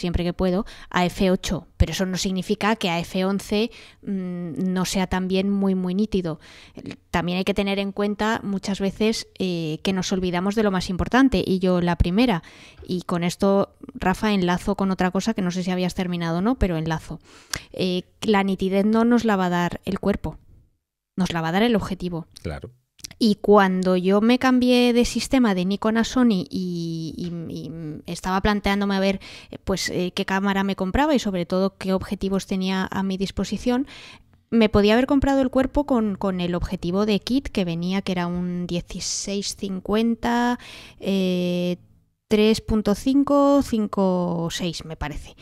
siempre que puedo, a F8, pero eso no significa que a F11 mm, no sea también muy, muy nítido. También hay que tener en cuenta muchas veces eh, que nos olvidamos de lo más importante, y yo la primera. Y con esto, Rafa, enlazo con otra cosa que no sé si habías terminado o no, pero enlazo. Eh, la nitidez no nos la va a dar el cuerpo, nos la va a dar el objetivo. Claro. Y cuando yo me cambié de sistema de Nikon a Sony y, estaba planteándome a ver eh, pues, eh, qué cámara me compraba y sobre todo qué objetivos tenía a mi disposición, me podía haber comprado el cuerpo con, con, el objetivo de kit que venía, que era un 1650, eh, 3.556 me parece.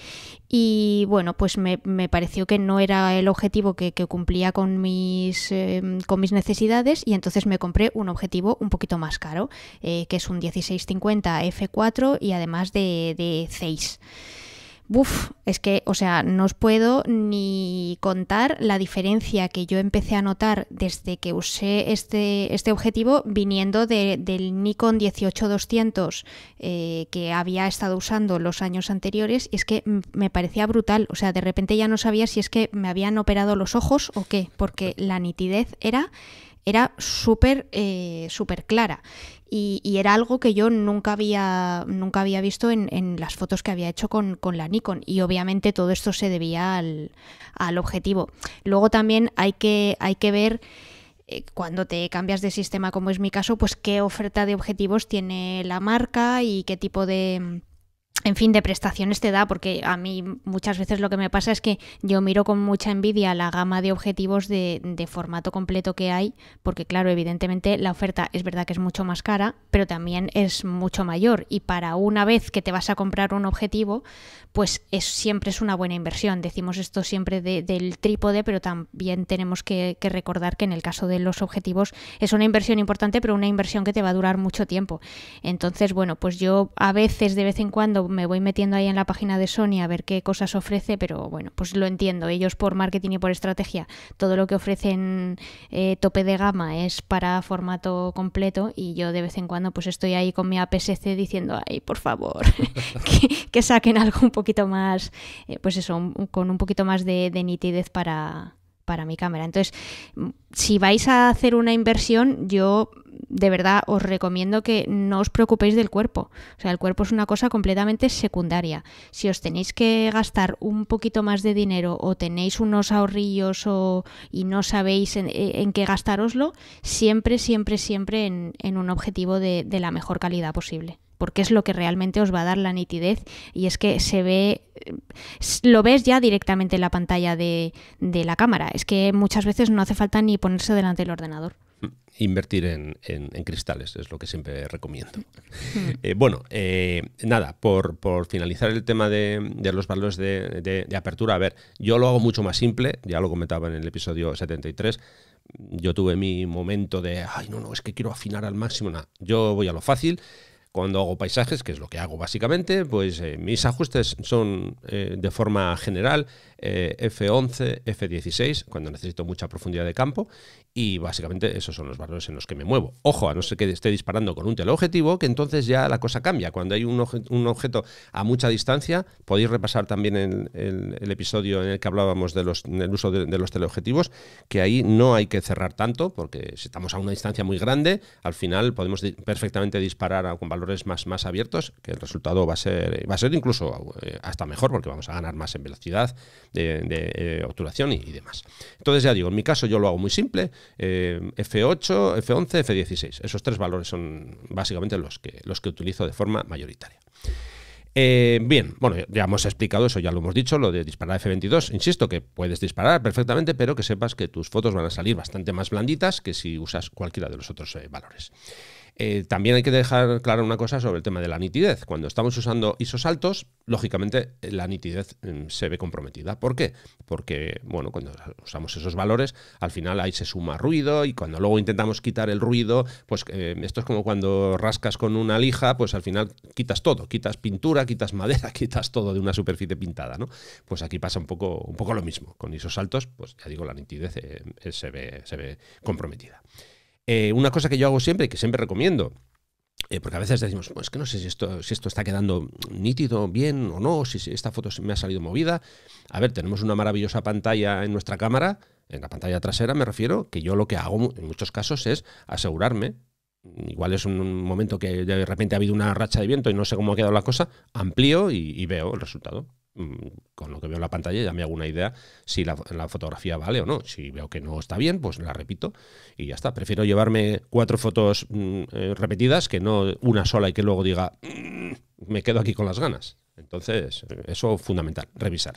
Y bueno, pues me, me, pareció que no era el objetivo que, cumplía con mis, em, con mis necesidades y entonces me compré un objetivo un poquito más caro, eh, que es un 1650 F4 y además de, de 6. Uf, es que, o sea, no os puedo ni contar la diferencia que yo empecé a notar desde que usé este, este objetivo viniendo de, del Nikon 18200 eh, que había estado usando los años anteriores. Es que me parecía brutal, o sea, de repente ya no sabía si es que me habían operado los ojos o qué, porque la nitidez era, era súper, eh, súper clara. Y, era algo que yo nunca había, nunca había visto en, las fotos que había hecho con, la Nikon. Y obviamente todo esto se debía al, al objetivo. Luego también hay que, hay que ver eh, cuando te cambias de sistema, como es mi caso, pues qué oferta de objetivos tiene la marca y qué tipo de, en fin, de prestaciones te da, porque a mí muchas veces lo que me pasa es que yo miro con mucha envidia la gama de objetivos de, formato completo que hay, porque claro, evidentemente la oferta es verdad que es mucho más cara, pero también es mucho mayor. Y para una vez que te vas a comprar un objetivo, pues siempre es una buena inversión. Decimos esto siempre del trípode, pero también tenemos que, que recordar que en el caso de los objetivos es una inversión importante, pero una inversión que te va a durar mucho tiempo. Entonces, bueno, pues yo a veces, de vez en cuando, me voy metiendo ahí en la página de Sony a ver qué cosas ofrece, pero bueno, pues lo entiendo. Ellos por marketing y por estrategia, todo lo que ofrecen eh, tope de gama es para formato completo y yo de vez en cuando pues estoy ahí con mi APSC diciendo, ay, por favor, que, saquen algo un poquito más, eh, pues eso, con un poquito más de, nitidez para, para mi cámara. Entonces, si vais a hacer una inversión, yo de verdad os recomiendo que no os preocupéis del cuerpo. O sea, el cuerpo es una cosa completamente secundaria. Si os tenéis que gastar un poquito más de dinero o tenéis unos ahorrillos o, y no sabéis en, eh, qué gastároslo, siempre, siempre, siempre en, un objetivo de, la mejor calidad posible porque es lo que realmente os va a dar la nitidez y es que se ve, lo ves ya directamente en la pantalla de, la cámara, es que muchas veces no hace falta ni ponerse delante del ordenador invertir en, cristales, es lo que siempre recomiendo. Eh, bueno, eh, nada, por, finalizar el tema de, los valores de, apertura, a ver, yo lo hago mucho más simple, ya lo comentaba en el episodio 73, yo tuve mi momento de, ay, no, no, es que quiero afinar al máximo, yo voy a lo fácil. Cuando hago paisajes, que es lo que hago básicamente, pues eh, mis ajustes son de forma general F11, F16, cuando necesito mucha profundidad de campo, y básicamente esos son los valores en los que me muevo. Ojo, a no ser que esté disparando con un teleobjetivo, que entonces ya la cosa cambia. Cuando hay un, objeto a mucha distancia, podéis repasar también el, el, episodio en el que hablábamos del uso de, los teleobjetivos, que ahí no hay que cerrar tanto, porque si estamos a una distancia muy grande, al final podemos perfectamente disparar con valores más, más abiertos, que el resultado va a ser, va a ser incluso eh, hasta mejor, porque vamos a ganar más en velocidad de, eh, obturación y, y demás. Entonces ya digo, en mi caso yo lo hago muy simple F8, F11, F16. Esos tres valores son básicamente los que, los que utilizo de forma mayoritaria. Eh, bien, bueno, ya hemos explicado eso, ya lo hemos dicho, lo de disparar F22. Insisto que puedes disparar perfectamente, pero que sepas que tus fotos van a salir bastante más blanditas que si usas cualquiera de los otros eh, valores. Eh, también hay que dejar clara una cosa sobre el tema de la nitidez. Cuando estamos usando ISOs altos, lógicamente eh, la nitidez mm, se ve comprometida. ¿Por qué? Porque, bueno, cuando usamos esos valores, al final ahí se suma ruido y cuando luego intentamos quitar el ruido, pues eh, esto es como cuando rascas con una lija, pues al final quitas todo, quitas pintura, quitas madera, quitas todo de una superficie pintada, Pues aquí pasa un poco, un poco lo mismo. Con ISOs altos, pues ya digo, la nitidez se ve, se ve comprometida. Eh, una cosa que yo hago siempre y que siempre recomiendo, eh, porque a veces decimos, pues que no sé si esto, si esto está quedando nítido, bien o no, si, esta foto me ha salido movida. A ver, tenemos una maravillosa pantalla en nuestra cámara, en la pantalla trasera me refiero, que yo lo que hago en muchos casos es asegurarme igual es un momento que de repente ha habido una racha de viento y no sé cómo ha quedado la cosa, amplío y veo el resultado. Mm, con lo que veo en la pantalla ya me hago una idea si la, fotografía vale o no. Si veo que no está bien, pues la repito y ya está. Prefiero llevarme cuatro fotos mm, eh, repetidas que no una sola y que luego diga, mm, me quedo aquí con las ganas. Entonces, eh, eso es fundamental, revisar.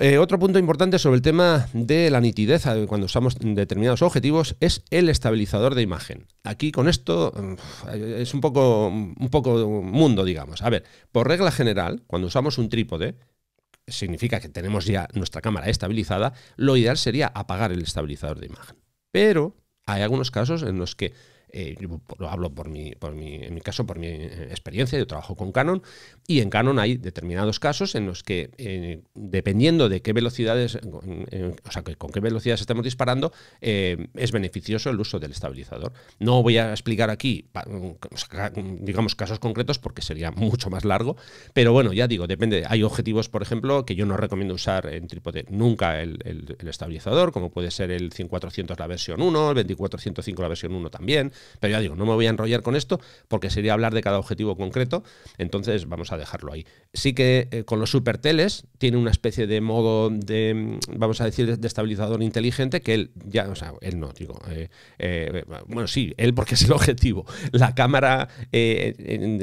Eh, otro punto importante sobre el tema de la nitidez eh, cuando usamos determinados objetivos es el estabilizador de imagen. Aquí con esto mm, es un poco, un poco mundo, digamos. A ver, por regla general, cuando usamos un trípode, significa que tenemos ya nuestra cámara estabilizada, lo ideal sería apagar el estabilizador de imagen. Pero hay algunos casos en los que, lo eh, hablo por mi, por mi, en mi caso por mi experiencia, yo trabajo con Canon, y en Canon hay determinados casos en los que, eh, dependiendo de qué velocidades, o sea, con qué velocidades estemos disparando, eh, es beneficioso el uso del estabilizador. No voy a explicar aquí, digamos, casos concretos porque sería mucho más largo, pero bueno, ya digo, depende. Hay objetivos, por ejemplo, que yo no recomiendo usar en trípode nunca el, estabilizador, como puede ser el 5400 la versión 1, el 2405 la versión 1 también, pero ya digo, no me voy a enrollar con esto porque sería hablar de cada objetivo concreto, entonces vamos a dejarlo ahí. Sí que eh, con los superteles tiene una especie de modo de, mm, vamos a decir, de estabilizador inteligente que él ya, o sea, él no, digo, eh, eh, bueno, sí, él porque es el objetivo. La cámara,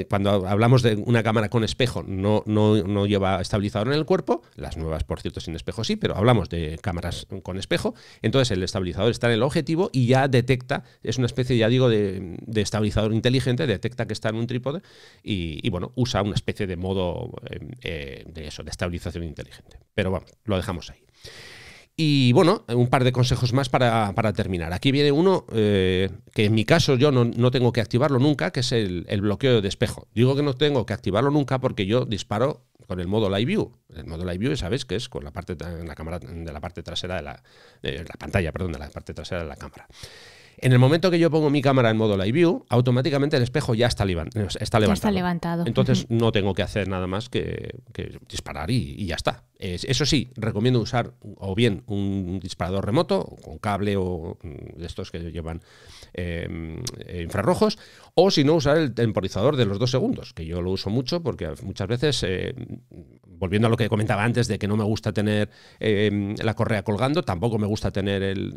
cuando hablamos de una cámara con espejo, no, no, no lleva estabilizador en el cuerpo, las nuevas, por cierto, sin espejo sí, pero hablamos de cámaras con espejo, entonces el estabilizador está en el objetivo y ya detecta, es una especie, ya digo, de, estabilizador inteligente, detecta que está en un trípode y bueno, usa una especie de modo eh, eh, de eso, de estabilización inteligente. Pero bueno, lo dejamos ahí. Y bueno, un par de consejos más para, terminar. Aquí viene uno eh, que en mi caso yo no, tengo que activarlo nunca, que es el, bloqueo de espejo. Digo que no tengo que activarlo nunca porque yo disparo con el modo Live View. El modo Live View, sabes que es con la parte la cámara de la parte trasera de la, de la pantalla, perdón, de la parte trasera de la cámara. En el momento que yo pongo mi cámara en modo live view, automáticamente el espejo ya está, levantado. está levantado. Entonces no tengo que hacer nada más que, disparar y, ya está eso sí, recomiendo usar o bien un disparador remoto con cable o mm, de estos que llevan eh, infrarrojos, o si no, usar el temporizador de los dos segundos, que yo lo uso mucho porque muchas veces, eh, volviendo a lo que comentaba antes de que no me gusta tener em, la correa colgando, tampoco me gusta tener el,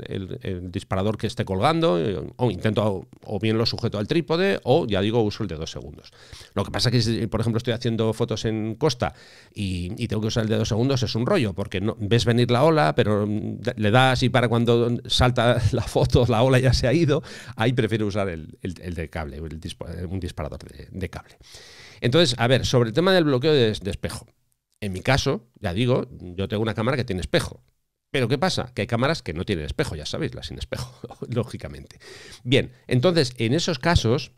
disparador que esté colgando, eh, o intento o bien lo sujeto al trípode, o ya digo, uso el de dos segundos. Lo que pasa es que, por ejemplo, estoy haciendo fotos en costa y tengo que usar el de dos segundos, es un rollo, porque no, ves venir la ola, pero mm, le das y para cuando salta la foto la ola ya se ha ido. Ahí prefiero usar el, de cable, un disparador de, cable. Entonces, a ver, sobre el tema del bloqueo de, de espejo. En mi caso, ya digo, yo tengo una cámara que tiene espejo. Pero ¿qué pasa? Que hay cámaras que no tienen espejo, ya sabéis, las sin espejo, lógicamente. Bien, entonces, en esos casos,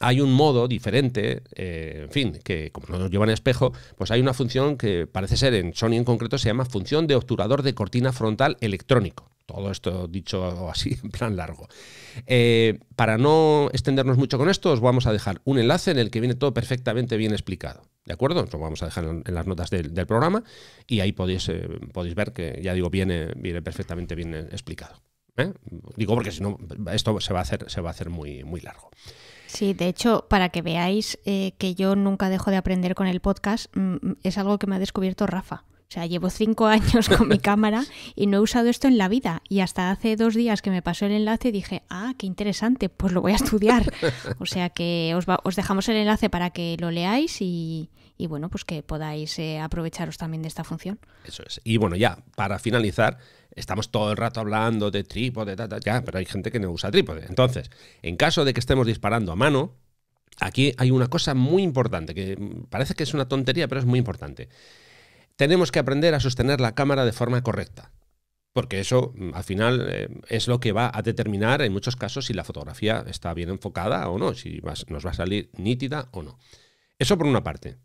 hay un modo diferente, eh, en fin, que como no nos llevan espejo, pues hay una función que parece ser en Sony en concreto, se llama función de obturador de cortina frontal electrónico. Todo esto dicho así, en plan largo. Eh, para no extendernos mucho con esto, os vamos a dejar un enlace en el que viene todo perfectamente bien explicado. ¿De acuerdo? lo vamos a dejar en, las notas del, programa y ahí podéis, eh, podéis ver que, ya digo, viene, viene perfectamente bien explicado. Digo porque si no, esto se va a hacer, se va a hacer muy, muy largo. Sí, de hecho, para que veáis eh, que yo nunca dejo de aprender con el podcast, mm, mm, es algo que me ha descubierto Rafa. O sea, llevo cinco años con mi cámara y no he usado esto en la vida. Y hasta hace dos días que me pasó el enlace dije, ah, qué interesante, pues lo voy a estudiar. O sea que os, os dejamos el enlace para que lo leáis y, bueno, pues que podáis eh, aprovecharos también de esta función. Eso es. Y bueno, ya para finalizar, estamos todo el rato hablando de trípode, ya, pero hay gente que no usa trípode. Entonces, en caso de que estemos disparando a mano, aquí hay una cosa muy importante, que parece que es una tontería, pero es muy importante. Tenemos que aprender a sostener la cámara de forma correcta, porque eso mm, al final eh, es lo que va a determinar en muchos casos si la fotografía está bien enfocada o no, si nos va a salir nítida o no. Eso por una parte.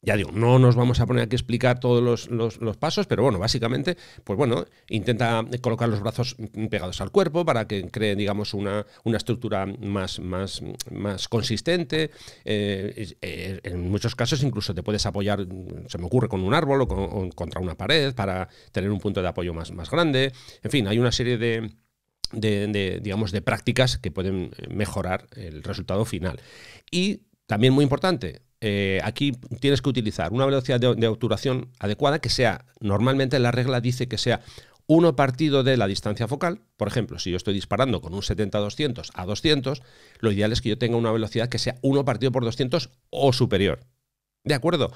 Ya digo, no nos vamos a poner aquí a explicar todos los, pasos, pero bueno, básicamente, pues bueno, intenta colocar los brazos pegados al cuerpo para que cree, digamos, una, estructura más, más, más consistente. Eh, eh, en muchos casos incluso te puedes apoyar, se me ocurre, con un árbol o, contra una pared para tener un punto de apoyo más, más grande. En fin, hay una serie De, de, digamos, de prácticas que pueden mejorar el resultado final. Y también muy importante, eh, aquí tienes que utilizar una velocidad de, obturación adecuada que sea, normalmente la regla dice que sea uno partido de la distancia focal. Por ejemplo, si yo estoy disparando con un 70-200 a 200, lo ideal es que yo tenga una velocidad que sea uno partido por 200 o superior. ¿De acuerdo?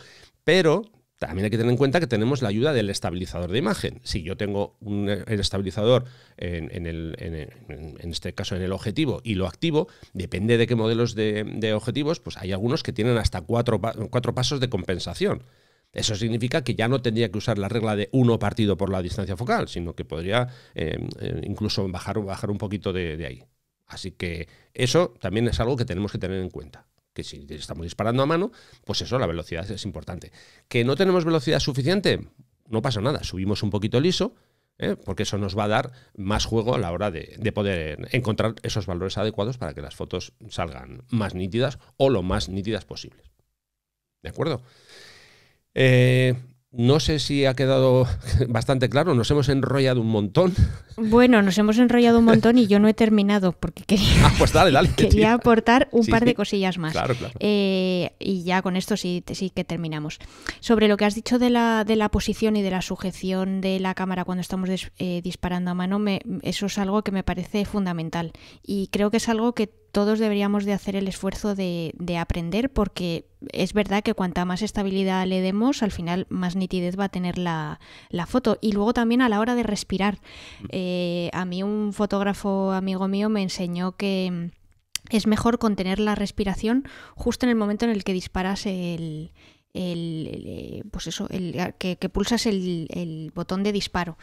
Pero también hay que tener en cuenta que tenemos la ayuda del estabilizador de imagen. Si yo tengo un estabilizador en, este caso en el objetivo y lo activo, depende de qué modelos de, objetivos, pues hay algunos que tienen hasta cuatro, pasos de compensación. Eso significa que ya no tendría que usar la regla de uno partido por la distancia focal, sino que podría eh, eh, incluso bajar, un poquito de ahí. Así que eso también es algo que tenemos que tener en cuenta que si estamos disparando a mano, pues eso, la velocidad es importante. ¿Que no tenemos velocidad suficiente? No pasa nada, subimos un poquito liso, ¿eh? porque eso nos va a dar más juego a la hora de, de, poder encontrar esos valores adecuados para que las fotos salgan más nítidas o lo más nítidas posibles. ¿De acuerdo? Eh, no sé si ha quedado bastante claro, nos hemos enrollado un montón. Bueno, nos hemos enrollado un montón y yo no he terminado porque quería, ah, pues quería aportar un par de cosillas más. Eh, y ya con esto sí, sí que terminamos. Sobre lo que has dicho de la, de la posición y de la sujeción de la cámara cuando estamos eh, disparando a mano, me, eso es algo que me parece fundamental y creo que es algo que todos deberíamos de hacer el esfuerzo de, aprender porque es verdad que cuanta más estabilidad le demos, al final más nitidez va a tener la, foto. Y luego también a la hora de respirar. Eh, a mí un fotógrafo amigo mío me enseñó que es mejor contener la respiración justo en el momento en el que disparas el, eh, pues eso, que, pulsas el, botón de disparo.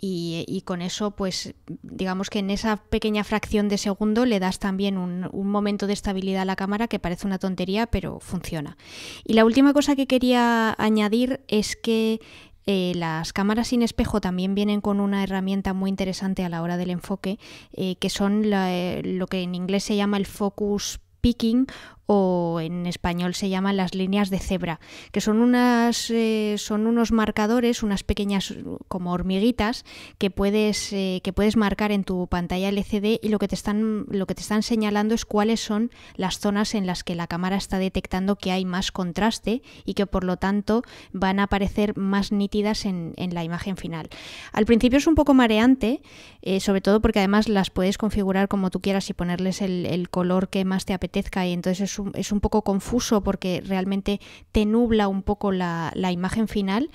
Y, con eso, pues digamos que en esa pequeña fracción de segundo le das también un, momento de estabilidad a la cámara que parece una tontería, pero funciona. Y la última cosa que quería añadir es que eh, las cámaras sin espejo también vienen con una herramienta muy interesante a la hora del enfoque, eh, que son eh, lo que en inglés se llama el focus picking o en español se llaman las líneas de cebra, que son unas eh, son unos marcadores, unas pequeñas como hormiguitas que puedes eh, que puedes marcar en tu pantalla LCD y lo que te están lo que te están señalando es cuáles son las zonas en las que la cámara está detectando que hay más contraste y que por lo tanto van a aparecer más nítidas en, en la imagen final. Al principio es un poco mareante, eh, sobre todo porque además las puedes configurar como tú quieras y ponerles el, color que más te apetezca y entonces es es un, poco confuso porque realmente te nubla un poco la, imagen final,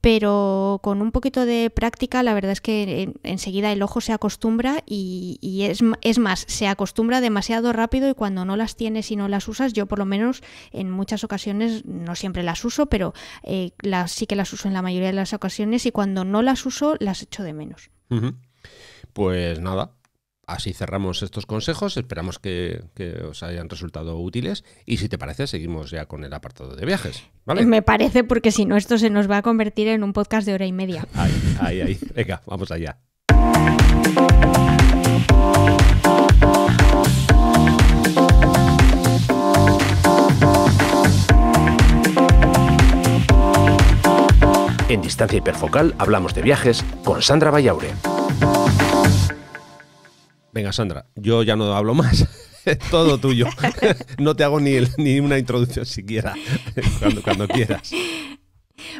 pero con un poquito de práctica la verdad es que enseguida el ojo se acostumbra y, es, más, se acostumbra demasiado rápido y cuando no las tienes y no las usas, yo por lo menos en muchas ocasiones, no siempre las uso, pero eh, las, sí que las uso en la mayoría de las ocasiones y cuando no las uso las echo de menos. Pues nada, Así cerramos estos consejos, esperamos que, os hayan resultado útiles y si te parece seguimos ya con el apartado de viajes. Me parece porque si no esto se nos va a convertir en un podcast de hora y media. Ahí, ahí, ahí. Venga, vamos allá. En distancia hiperfocal hablamos de viajes con Sandra Vallaure. Venga, Sandra, yo ya no hablo más. Es Todo tuyo. no te hago ni, ni una introducción siquiera, cuando, cuando quieras.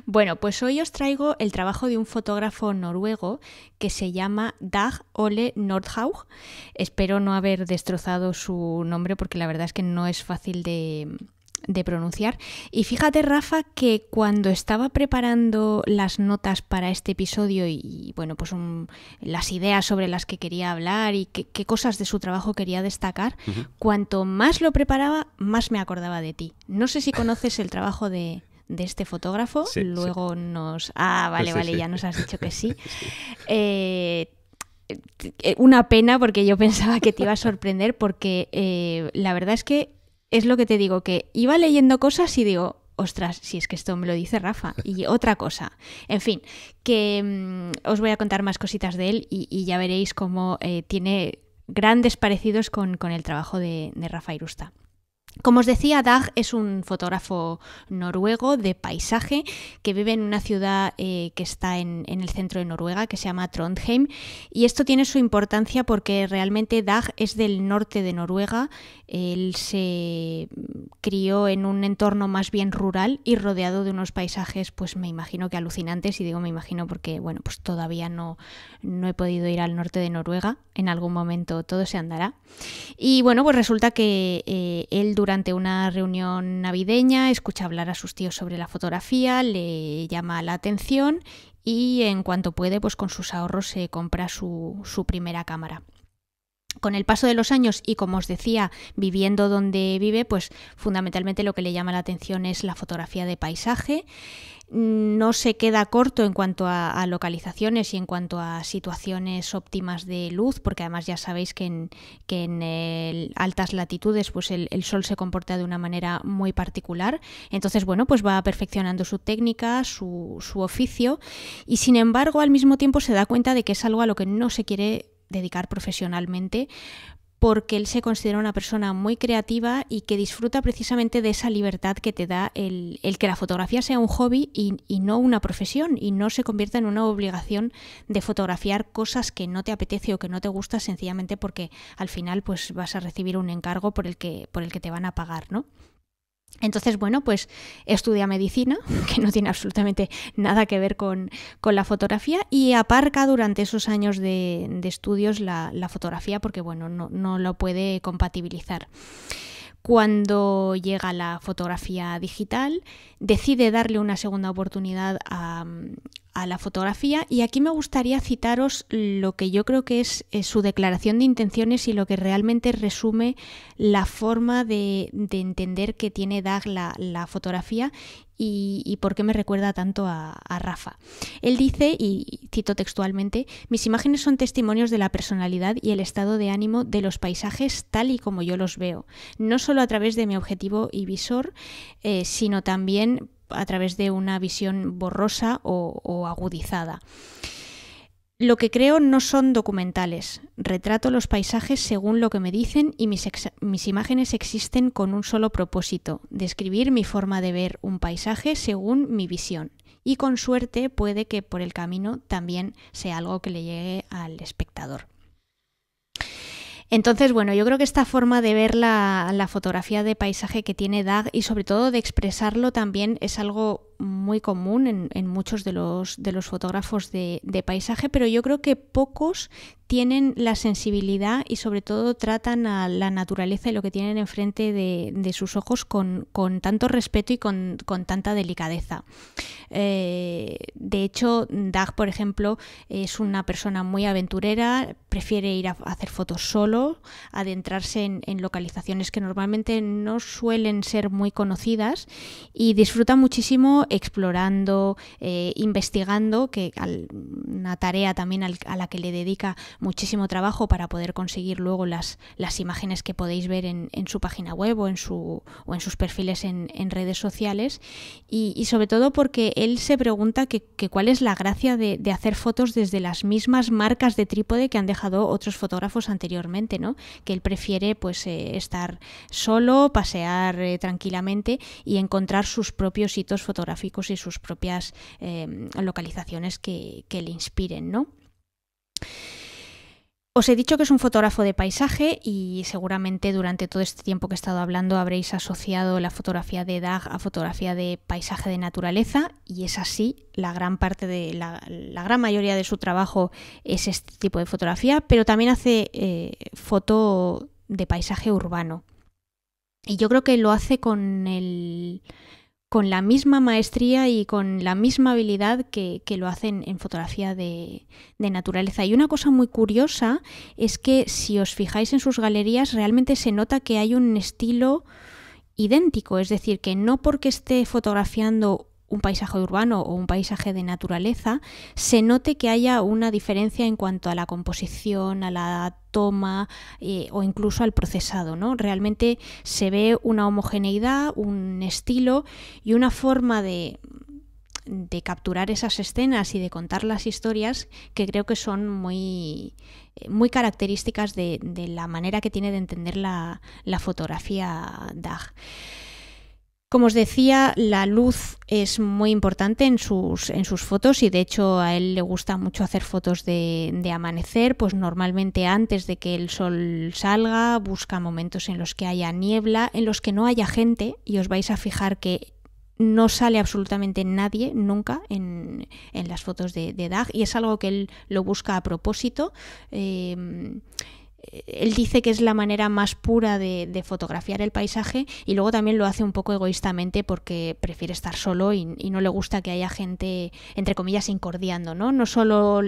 Bueno, pues hoy os traigo el trabajo de un fotógrafo noruego que se llama Dag Ole Nordhaug. Espero no haber destrozado su nombre porque la verdad es que no es fácil de, de pronunciar. Y fíjate, Rafa, que cuando estaba preparando las notas para este episodio y, bueno, pues las ideas sobre las que quería hablar y qué cosas de su trabajo quería destacar, cuanto más lo preparaba, más me acordaba de ti. No sé si conoces el trabajo de, de este fotógrafo, luego nos... Ah, vale, vale, ya nos has dicho que sí. Eh, eh, una pena porque yo pensaba que te iba a sorprender porque eh, la verdad es que es lo que te digo, que iba leyendo cosas y digo, ostras, si es que esto me lo dice Rafa, y otra cosa. En fin, que mm, os voy a contar más cositas de él y, ya veréis cómo eh, tiene grandes parecidos con, el trabajo de Rafa Irusta. Como os decía, Dag es un fotógrafo noruego de paisaje que vive en una ciudad eh, que está en, el centro de Noruega, que se llama Trondheim, y esto tiene su importancia porque realmente Dag es del norte de Noruega, él se crió en un entorno más bien rural y rodeado de unos paisajes, pues me imagino que alucinantes, y digo me imagino porque, bueno, pues todavía no, no he podido ir al norte de Noruega, en algún momento todo se andará. Y bueno, pues resulta que eh, él durante durante una reunión navideña, escucha hablar a sus tíos sobre la fotografía, le llama la atención y en cuanto puede, pues con sus ahorros se compra su, su primera cámara. Con el paso de los años y como os decía, viviendo donde vive, pues fundamentalmente lo que le llama la atención es la fotografía de paisaje no se queda corto en cuanto a, localizaciones y en cuanto a situaciones óptimas de luz, porque además ya sabéis que en, que en altas latitudes pues el, el, sol se comporta de una manera muy particular. Entonces, bueno, pues va perfeccionando su técnica, su, su oficio, y sin embargo al mismo tiempo se da cuenta de que es algo a lo que no se quiere dedicar profesionalmente porque él se considera una persona muy creativa y que disfruta precisamente de esa libertad que te da el, que la fotografía sea un hobby y, y, no una profesión y no se convierta en una obligación de fotografiar cosas que no te apetece o que no te gusta sencillamente porque al final pues vas a recibir un encargo por el que, por el que te van a pagar, ¿no? Entonces, bueno, pues estudia medicina, que no tiene absolutamente nada que ver con, la fotografía, y aparca durante esos años de, estudios la, fotografía porque, bueno, no lo puede compatibilizar cuando llega la fotografía digital, decide darle una segunda oportunidad a, a la fotografía y aquí me gustaría citaros lo que yo creo que es, eh, su declaración de intenciones y lo que realmente resume la forma de, entender que tiene Dag la, fotografía y, por qué me recuerda tanto a, Rafa. Él dice, y cito textualmente, mis imágenes son testimonios de la personalidad y el estado de ánimo de los paisajes tal y como yo los veo, no solo a través de mi objetivo y visor, eh, sino también a través de una visión borrosa o, agudizada. Lo que creo no son documentales. Retrato los paisajes según lo que me dicen y mis, imágenes existen con un solo propósito, describir mi forma de ver un paisaje según mi visión. Y con suerte puede que por el camino también sea algo que le llegue al espectador. Entonces, bueno, yo creo que esta forma de ver la, fotografía de paisaje que tiene Dag y sobre todo de expresarlo también es algo muy común en, muchos de los, de los fotógrafos de, paisaje, pero yo creo que pocos tienen la sensibilidad y sobre todo tratan a la naturaleza y lo que tienen enfrente de, sus ojos con, tanto respeto y con, tanta delicadeza. Eh, de hecho, Dag, por ejemplo, es una persona muy aventurera, prefiere ir a hacer fotos solo, adentrarse en localizaciones que normalmente no suelen ser muy conocidas y disfruta muchísimo explorando, eh, investigando, que una tarea también a la que le dedica muchísimo trabajo para poder conseguir luego las, las imágenes que podéis ver en, su página web o en, su, en sus perfiles en, redes sociales. Y, sobre todo porque él se pregunta que, cuál es la gracia de, hacer fotos desde las mismas marcas de trípode que han dejado otros fotógrafos anteriormente, ¿no? que él prefiere pues, eh, estar solo, pasear eh, tranquilamente y encontrar sus propios hitos fotográficos y sus propias eh, localizaciones que, le inspiren, Os he dicho que es un fotógrafo de paisaje y seguramente durante todo este tiempo que he estado hablando habréis asociado la fotografía de Dag a fotografía de paisaje de naturaleza y es así, la gran parte de la, gran mayoría de su trabajo es este tipo de fotografía, pero también hace eh, foto de paisaje urbano. Y yo creo que lo hace con el con la misma maestría y con la misma habilidad que, lo hacen en fotografía de, naturaleza. Y una cosa muy curiosa es que si os fijáis en sus galerías realmente se nota que hay un estilo idéntico, es decir, que no porque esté fotografiando un paisaje urbano o un paisaje de naturaleza, se note que haya una diferencia en cuanto a la composición, a la toma eh, o incluso al procesado. ¿no? Realmente se ve una homogeneidad, un estilo y una forma de, capturar esas escenas y de contar las historias que creo que son muy, eh, muy características de, la manera que tiene de entender la, la fotografía DAG. Como os decía, la luz es muy importante en sus, en sus fotos y de hecho a él le gusta mucho hacer fotos de, amanecer, pues normalmente antes de que el sol salga busca momentos en los que haya niebla, en los que no haya gente y os vais a fijar que no sale absolutamente nadie nunca en, las fotos de, de Dag y es algo que él lo busca a propósito. Eh, él dice que es la manera más pura de, fotografiar el paisaje y luego también lo hace un poco egoístamente porque prefiere estar solo y, no le gusta que haya gente, entre comillas, incordiando, ¿no? No solo,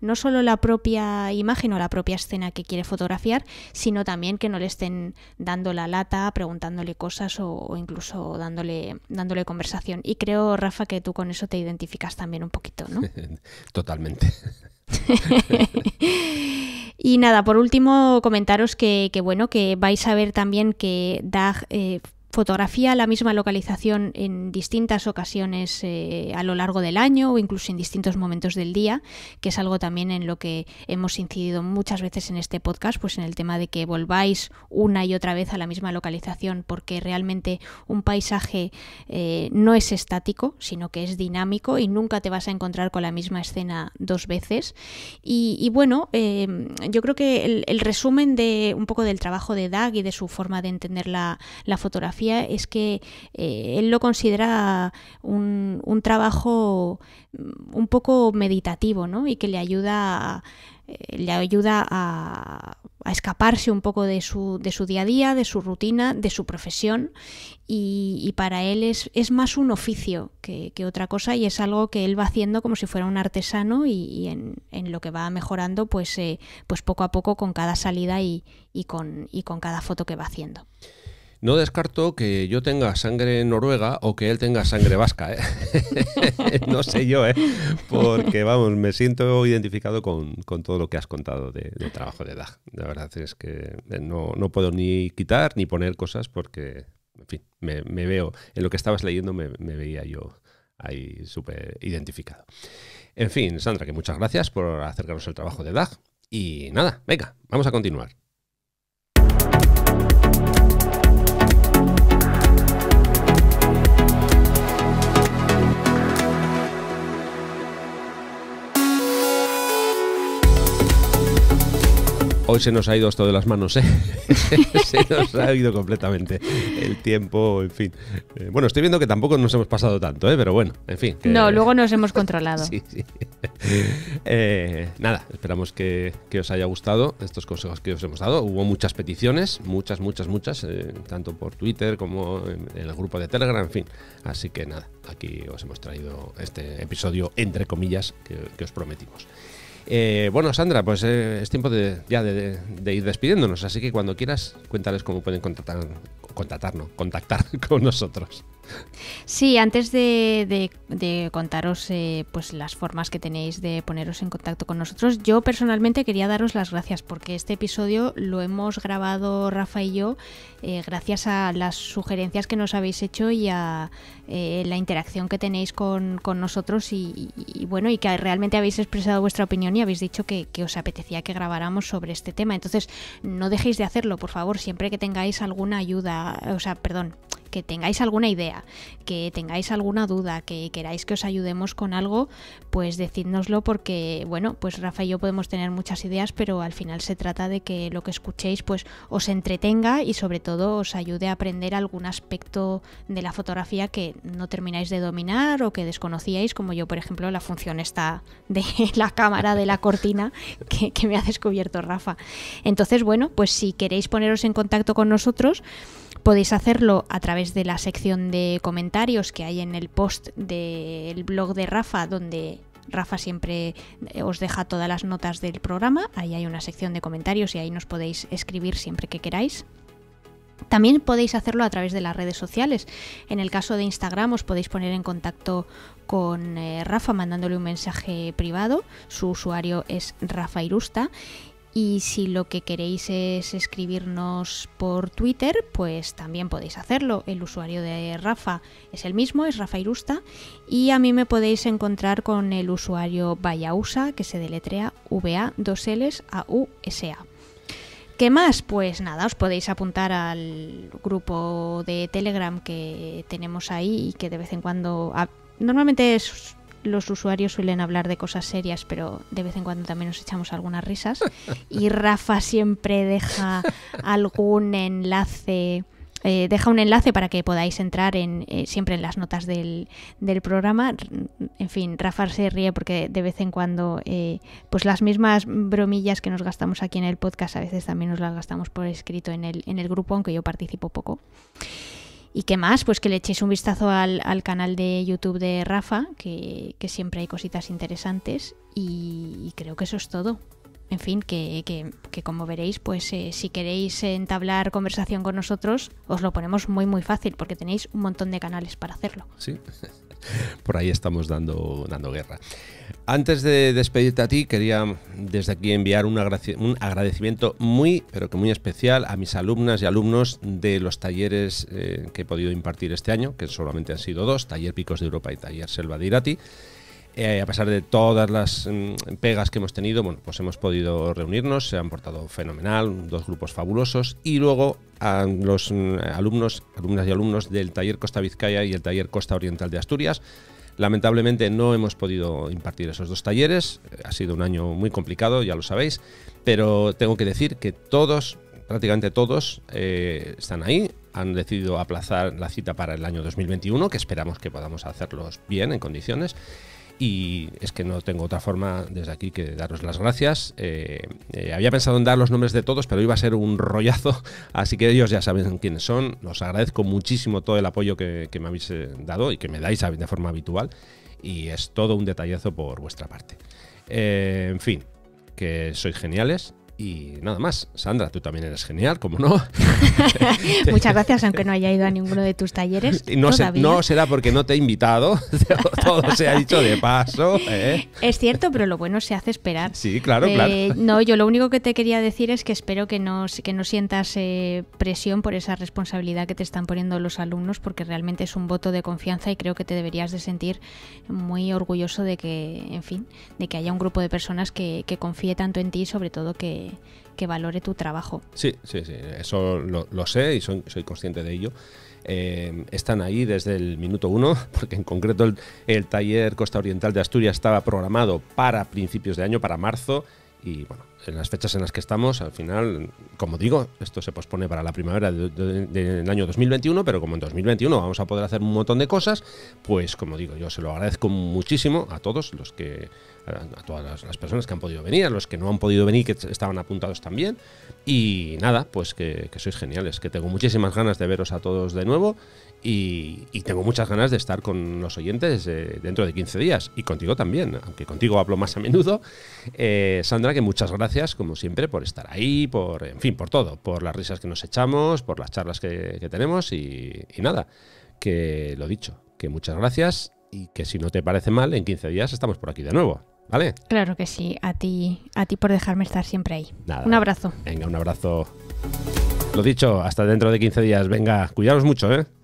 no solo la propia imagen o la propia escena que quiere fotografiar, sino también que no le estén dando la lata, preguntándole cosas o, incluso dándole, dándole conversación. Y creo, Rafa, que tú con eso te identificas también un poquito, ¿no? Totalmente. Y nada, por último comentaros que, bueno, que vais a ver también que DAG eh, fotografía la misma localización en distintas ocasiones eh, a lo largo del año o incluso en distintos momentos del día, que es algo también en lo que hemos incidido muchas veces en este podcast, pues en el tema de que volváis una y otra vez a la misma localización, porque realmente un paisaje eh, no es estático, sino que es dinámico y nunca te vas a encontrar con la misma escena dos veces. Y, bueno, em, yo creo que el, resumen de un poco del trabajo de Dag y de su forma de entender la fotografía es que eh, él lo considera un, trabajo mm, un poco meditativo, ¿no? Y que le ayuda a, eh, le ayuda a, escaparse un poco de su, de su día a día, de su rutina, de su profesión y, para él es, más un oficio que, otra cosa y es algo que él va haciendo como si fuera un artesano y, en, en, lo que va mejorando pues, eh, pues poco a poco con cada salida y, y, con, y con cada foto que va haciendo. No descarto que yo tenga sangre noruega o que él tenga sangre vasca. ¿eh? no sé yo, ¿eh? porque vamos, me siento identificado con, todo lo que has contado de, trabajo de DAG. La verdad es que eh, no, puedo ni quitar ni poner cosas porque, en fin, me, veo, en lo que estabas leyendo me, veía yo ahí súper identificado. En fin, Sandra, que muchas gracias por acercarnos al trabajo de DAG. Y nada, venga, vamos a continuar. Hoy se nos ha ido esto de las manos, ¿eh? se nos ha ido completamente el tiempo, en fin. Eh, bueno, estoy viendo que tampoco nos hemos pasado tanto, ¿eh? Pero bueno, en fin. No, luego nos hemos controlado. nada, esperamos que, os haya gustado estos consejos que os hemos dado. Hubo muchas peticiones, muchas, muchas, muchas, tanto por Twitter como en, el grupo de Telegram, en fin. Así que nada, aquí os hemos traído este episodio, entre comillas, que os prometimos. Eh, bueno, Sandra, pues eh, es tiempo de, ya de, ir despidiéndonos, así que cuando quieras, cuéntales cómo pueden contactarnos, contactar con nosotros. Sí, antes de, contaros eh, pues las formas que tenéis de poneros en contacto con nosotros, yo personalmente quería daros las gracias porque este episodio lo hemos grabado Rafa y yo eh, gracias a las sugerencias que nos habéis hecho y a eh, la interacción que tenéis con, nosotros y, bueno y que realmente habéis expresado vuestra opinión y habéis dicho que os apetecía que grabáramos sobre este tema. Entonces no dejéis de hacerlo, por favor, siempre que tengáis alguna ayuda, o sea, perdón, que tengáis alguna idea, que tengáis alguna duda, que queráis que os ayudemos con algo, pues decídnoslo porque, bueno, pues Rafa y yo podemos tener muchas ideas, pero al final se trata de que lo que escuchéis pues os entretenga y sobre todo os ayude a aprender algún aspecto de la fotografía que no termináis de dominar o que desconocíais, como yo, por ejemplo, la función esta de la cámara de la cortina que me ha descubierto Rafa. Entonces, bueno, pues si queréis poneros en contacto con nosotros, Podéis hacerlo a través de la sección de comentarios que hay en el post del blog de Rafa, donde Rafa siempre eh, os deja todas las notas del programa. Ahí hay una sección de comentarios y ahí nos podéis escribir siempre que queráis. También podéis hacerlo a través de las redes sociales. En el caso de Instagram os podéis poner en contacto con eh, Rafa mandándole un mensaje privado. Su usuario es Rafa Irusta. Y si lo que queréis es escribirnos por Twitter, pues también podéis hacerlo. El usuario de Rafa es el mismo, es Rafa Irusta. Y a mí me podéis encontrar con el usuario Vayausa, que se deletrea VA, 2 S A, U, S, A. ¿Qué más? Pues nada, os podéis apuntar al grupo de Telegram que tenemos ahí y que de vez en cuando... Normalmente es los usuarios suelen hablar de cosas serias, pero de vez en cuando también nos echamos algunas risas. Y Rafa siempre deja algún enlace. Eh, deja un enlace para que podáis entrar en, eh, siempre en las notas del, programa. En fin, Rafa se ríe porque de vez en cuando, eh, pues las mismas bromillas que nos gastamos aquí en el podcast, a veces también nos las gastamos por escrito en el, en el grupo, aunque yo participo poco. ¿Y qué más? Pues que le echéis un vistazo al, al canal de YouTube de Rafa, que, siempre hay cositas interesantes. Y, creo que eso es todo. En fin, que, que, que como veréis, pues eh, si queréis entablar conversación con nosotros, os lo ponemos muy muy fácil, porque tenéis un montón de canales para hacerlo. Sí, por ahí estamos dando, dando guerra. Antes de despedirte a ti, quería desde aquí enviar un, agradecimiento muy, pero que muy especial a mis alumnas y alumnos de los talleres eh, que he podido impartir este año, que solamente han sido dos, Taller Picos de Europa y Taller Selva de Irati. Eh, a pesar de todas las mm, pegas que hemos tenido, pues hemos podido reunirnos, se han portado fenomenal, dos grupos fabulosos, y luego a los mm, alumnos, alumnas y alumnos del taller Costa Vizcaya y el taller Costa Oriental de Asturias, Lamentablemente no hemos podido impartir esos dos talleres, ha sido un año muy complicado, ya lo sabéis, pero tengo que decir que todos, prácticamente todos, eh, están ahí, han decidido aplazar la cita para el año 2021, que esperamos que podamos hacerlos bien, en condiciones y es que no tengo otra forma desde aquí que daros las gracias. Eh, eh, había pensado en dar los nombres de todos, pero iba a ser un rollazo, así que ellos ya saben quiénes son. Os agradezco muchísimo todo el apoyo que, me habéis eh, dado y que me dais de forma habitual y es todo un detallazo por vuestra parte. en fin, que sois geniales, y nada más. Sandra, tú también eres genial, como no. Muchas gracias, aunque no haya ido a ninguno de tus talleres. No, será porque no te he invitado. Todo se ha dicho de paso. ¿eh? Es cierto, pero lo bueno se hace esperar. Sí, claro, claro. Eh, no, yo lo único que te quería decir es que espero que no, que no sientas eh, presión por esa responsabilidad que te están poniendo los alumnos, porque realmente es un voto de confianza y creo que te deberías de sentir muy orgulloso de que, en fin, de que haya un grupo de personas que, que confíe tanto en ti sobre todo que que, valore tu trabajo. Sí, sí, sí, eso lo, sé y soy, consciente de ello. Eh, están ahí desde el minuto uno, porque en concreto el, taller Costa Oriental de Asturias estaba programado para principios de año, para marzo, y bueno, en las fechas en las que estamos, al final, como digo, esto se pospone para la primavera del año 2021, pero como en 2021 vamos a poder hacer un montón de cosas, pues como digo, yo se lo agradezco muchísimo a todos los que a todas las, personas que han podido venir, a los que no han podido venir, que estaban apuntados también. Y nada, pues que, sois geniales, que tengo muchísimas ganas de veros a todos de nuevo y, tengo muchas ganas de estar con los oyentes eh, dentro de 15 días y contigo también, aunque contigo hablo más a menudo. Eh, Sandra, que muchas gracias, como siempre, por estar ahí, por, en fin, por todo, por las risas que nos echamos, por las charlas que, tenemos y, y nada, que lo dicho, que muchas gracias. Y que si no te parece mal, en 15 días estamos por aquí de nuevo. ¿Vale? Claro que sí. A ti, a ti por dejarme estar siempre ahí. un abrazo. Venga, un abrazo. Lo dicho, hasta dentro de 15 días. Venga, cuidaros mucho, ¿eh?